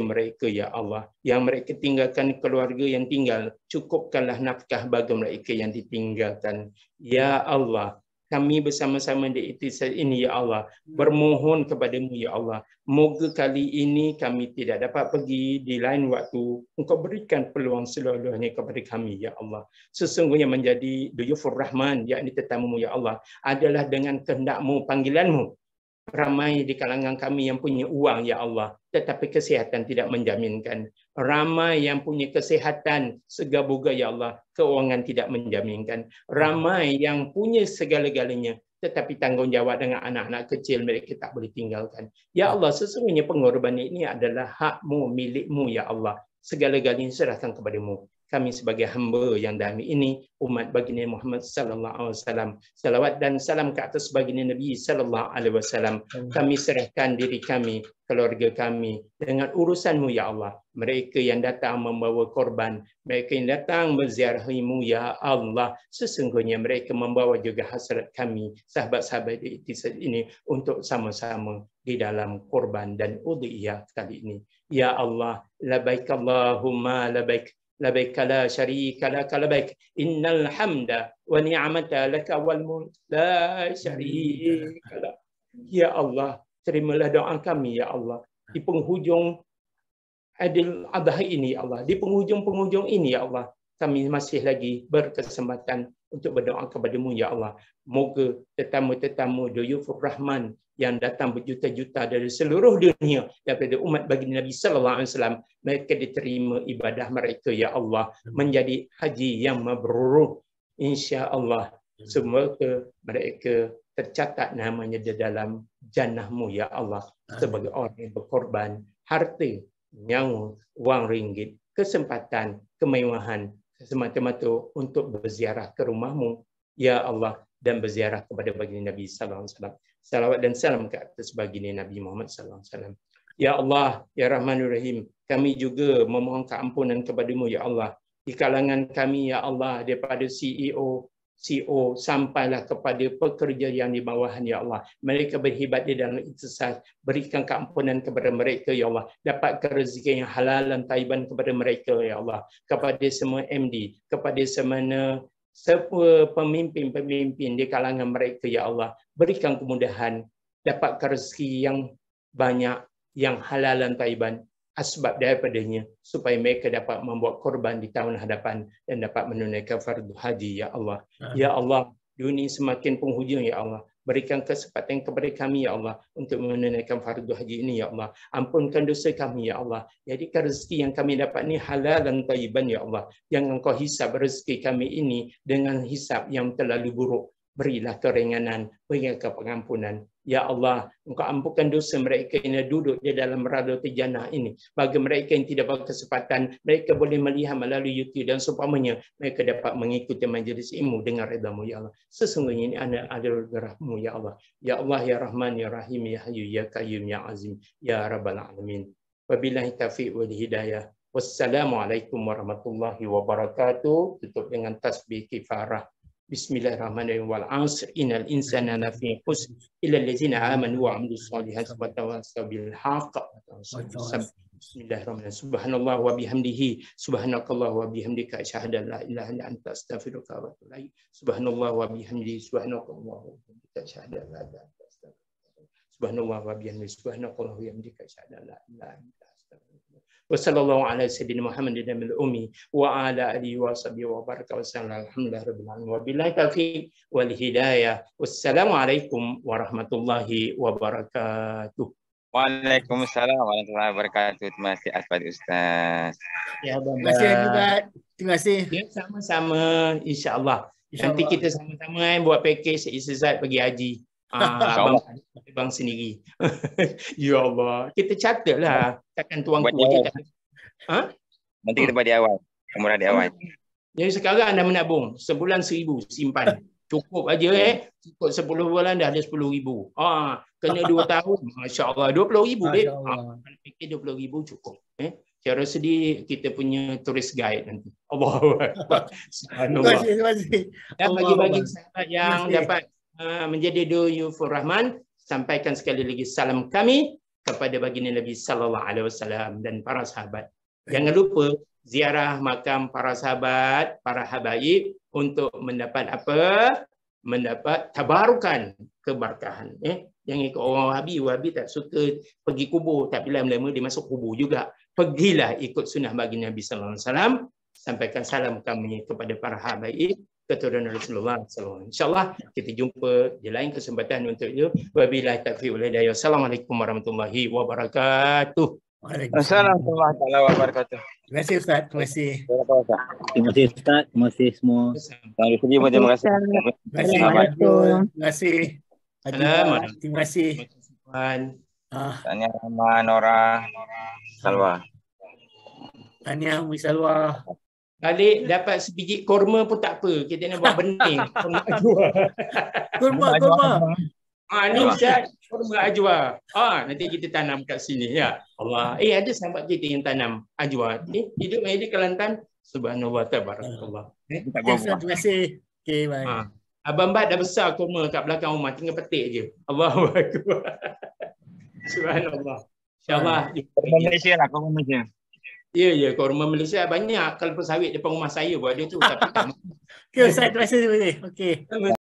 mereka ya Allah yang mereka tinggalkan keluarga yang tinggal cukupkanlah nafkah bagi mereka yang ditinggalkan ya Allah kami bersama-sama di itisad ini ya Allah bermohon kepadamu ya Allah moga kali ini kami tidak dapat pergi di lain waktu engkau berikan peluang seluruhnya kepada kami ya Allah sesungguhnya menjadi duyufur rahman yakni tetamumu ya Allah adalah dengan kehendakmu panggilanmu ramai di kalangan kami yang punya uang ya Allah tetapi kesihatan tidak menjaminkan ramai yang punya kesihatan segabuga ya Allah keuangan tidak menjaminkan ramai yang punya segala-galanya tetapi tanggungjawab dengan anak-anak kecil mereka tak boleh tinggalkan ya Allah sesungguhnya pengorbanan ini adalah hakmu milikmu ya Allah segala-galanya serahkan kepadamu kami sebagai hamba yang dahmi ini umat baginda Muhammad sallallahu alaihi wasallam selawat dan salam ke atas baginda Nabi sallallahu alaihi wasallam kami serahkan diri kami keluarga kami dengan urusanmu ya Allah mereka yang datang membawa korban mereka yang datang menziarahimu ya Allah sesungguhnya mereka membawa juga hasrat kami sahabat-sahabat ini untuk sama-sama di dalam korban dan udhiyah kali ini ya Allah labaik Allahumma labaik لبيك لا شريك لك لبيك إن الحمد ونعمة لك والملك لا شريك لك يا الله terimalah doa kami ya Allah di penghujung Adil Adha ini ya Allah di penghujung-penghujung ini ya Allah kami masih lagi berkesempatan untuk berdoa kepadamu ya Allah moga tetamu-tetamu Duyufur Rahman yang datang berjuta-juta dari seluruh dunia daripada umat bagi Nabi sallallahu alaihi wasallam mereka diterima ibadah mereka ya Allah hmm. menjadi haji yang mabrur insya-Allah hmm. semoga mereka tercatat namanya di dalam jannahmu ya Allah sebagai orang yang berkorban harta nyawa wang ringgit kesempatan kemewahan semata-mata untuk berziarah ke rumahmu ya Allah dan berziarah kepada baginda Nabi sallallahu alaihi wasallam salawat dan salam ke atas baginda Nabi Muhammad sallallahu alaihi wasallam. Ya Allah, ya Rahman Rahim, kami juga memohon keampunan kepadamu ya Allah di kalangan kami ya Allah daripada CEO CEO sampailah kepada pekerja yang di bawahan ya Allah mereka berhibat di dalam intisar berikan keampunan kepada mereka ya Allah dapat rezeki yang halal dan taiban kepada mereka ya Allah kepada semua MD kepada semua pemimpin-pemimpin di kalangan mereka, Ya Allah, berikan kemudahan, dapat rezeki yang banyak, yang halal dan taiban, asbab daripadanya, supaya mereka dapat membuat korban di tahun hadapan dan dapat menunaikan fardu haji, Ya Allah. Ya Allah, dunia semakin penghujung, Ya Allah. Berikan kesempatan kepada kami, Ya Allah, untuk menunaikan fardu haji ini, Ya Allah. Ampunkan dosa kami, Ya Allah. Jadikan rezeki yang kami dapat ni halal dan taiban, Ya Allah. Jangan kau hisap rezeki kami ini dengan hisap yang terlalu buruk. Berilah keringanan, berilah kepengampunan. Ya Allah, engkau ampunkan dosa mereka yang duduk di dalam radu tijana ini. Bagi mereka yang tidak berkesempatan, mereka boleh melihat melalui YouTube dan seumpamanya mereka dapat mengikuti majlis ilmu dengan redamu, Ya Allah. Sesungguhnya ini anak adil-Mu, Ya Allah. Ya Allah, Ya Rahman, Ya Rahim, Ya Hayu, Ya Qayyum, Ya Azim, Ya Rabbal Alamin. Wabilahi taufiq wal hidayah. Wassalamualaikum warahmatullahi wabarakatuh. Tutup dengan tasbih kifarah. Bismillahirrahmanirrahim wal asr innal insana lafi khusr illa allazina amanu wa amilu salihati wa tawassaw bil haqq Bismillahirrahmanirrahim subhanallah wa bihamdihi subhanakallah wa bihamdika ashhadu an la ilaha illa anta astaghfiruka wa atubu ilaik subhanallah wa bihamdihi subhanakallah wa bihamdika ashhadu an la ilaha illa anta astaghfiruka wa atubu ilaik subhanallah wa bihamdihi subhanakallah wa bihamdika ashhadu an la ilaha illa anta Wassalamualaikum warahmatullahi wabarakatuh. Waalaikumsalam warahmatullahi wabarakatuh. Terima kasih Asfad Ustaz. Ya, Terima kasih Terima kasih. Ya, sama-sama insya-Allah. Nanti kita sama-sama eh, buat package Isizat pergi haji abang, ah, bang sendiri. ya Allah. Kita catat lah. Takkan tuang tu. dia dia kata, ha? Nanti kita buat awal. Kemudian di awal. Jadi sekarang anda menabung. Sebulan seribu simpan. Cukup aja eh. Cukup sepuluh bulan dah ada sepuluh ribu. Ah, kena dua tahun. Masya Allah. Dua puluh ribu. Ah, fikir dua puluh ribu cukup. Eh? cara sedih kita punya turis guide nanti. Allah. Terima kasih. Terima kasih. Dan bagi-bagi sahabat yang dapat Ah, menjadi doyu Ful Rahman sampaikan sekali lagi salam kami kepada baginda Nabi sallallahu alaihi wasallam dan para sahabat. Jangan lupa ziarah makam para sahabat, para habaib untuk mendapat apa? Mendapat tabarukan keberkahan. Eh? jangan ikut orang Wahabi, Wahabi tak suka pergi kubur. Tapi lama-lama dia masuk kubur juga. Pergilah ikut sunnah baginda Nabi SAW. Sampaikan salam kami kepada para habaib keturunan Rasulullah sallallahu alaihi wasallam. kita jumpa di lain kesempatan untuk itu. Wabillahi taufiq wal hidayah. Assalamualaikum warahmatullahi wabarakatuh. Assalamualaikum warahmatullahi wabarakatuh. Terima kasih Ustaz. Terima kasih. Terima kasih Ustaz. Terima kasih semua. Terima kasih. Terima kasih. Terima kasih. Terima kasih. Terima kasih. Terima kasih. Terima kasih. Terima kasih. Terima kasih. Terima kasih. Terima kasih. Terima kasih. Terima kasih. Terima kasih. Terima kasih. Terima kasih. Balik dapat sebiji korma pun tak apa. Kita nak buat bening. Korma ajwa. Korma, korma. Ah, ni syat korma ajwa. Ah, nanti kita tanam kat sini. Ya. Allah. Eh, ada sahabat kita yang tanam ajwa. Eh, hidup di Kelantan. Subhanallah. Eh, eh, tak barang Allah. Terima kasih. Okay, bye. Ah. Abang Bad dah besar korma kat belakang rumah. Tinggal petik je. Allah. Subhanallah. InsyaAllah. Korma Malaysia lah. Korma Malaysia. Ya, ya. Kalau rumah Malaysia banyak kelapa sawit depan rumah saya buat dia tu. Tapi tak... Okay, saya terima kasih. Okay.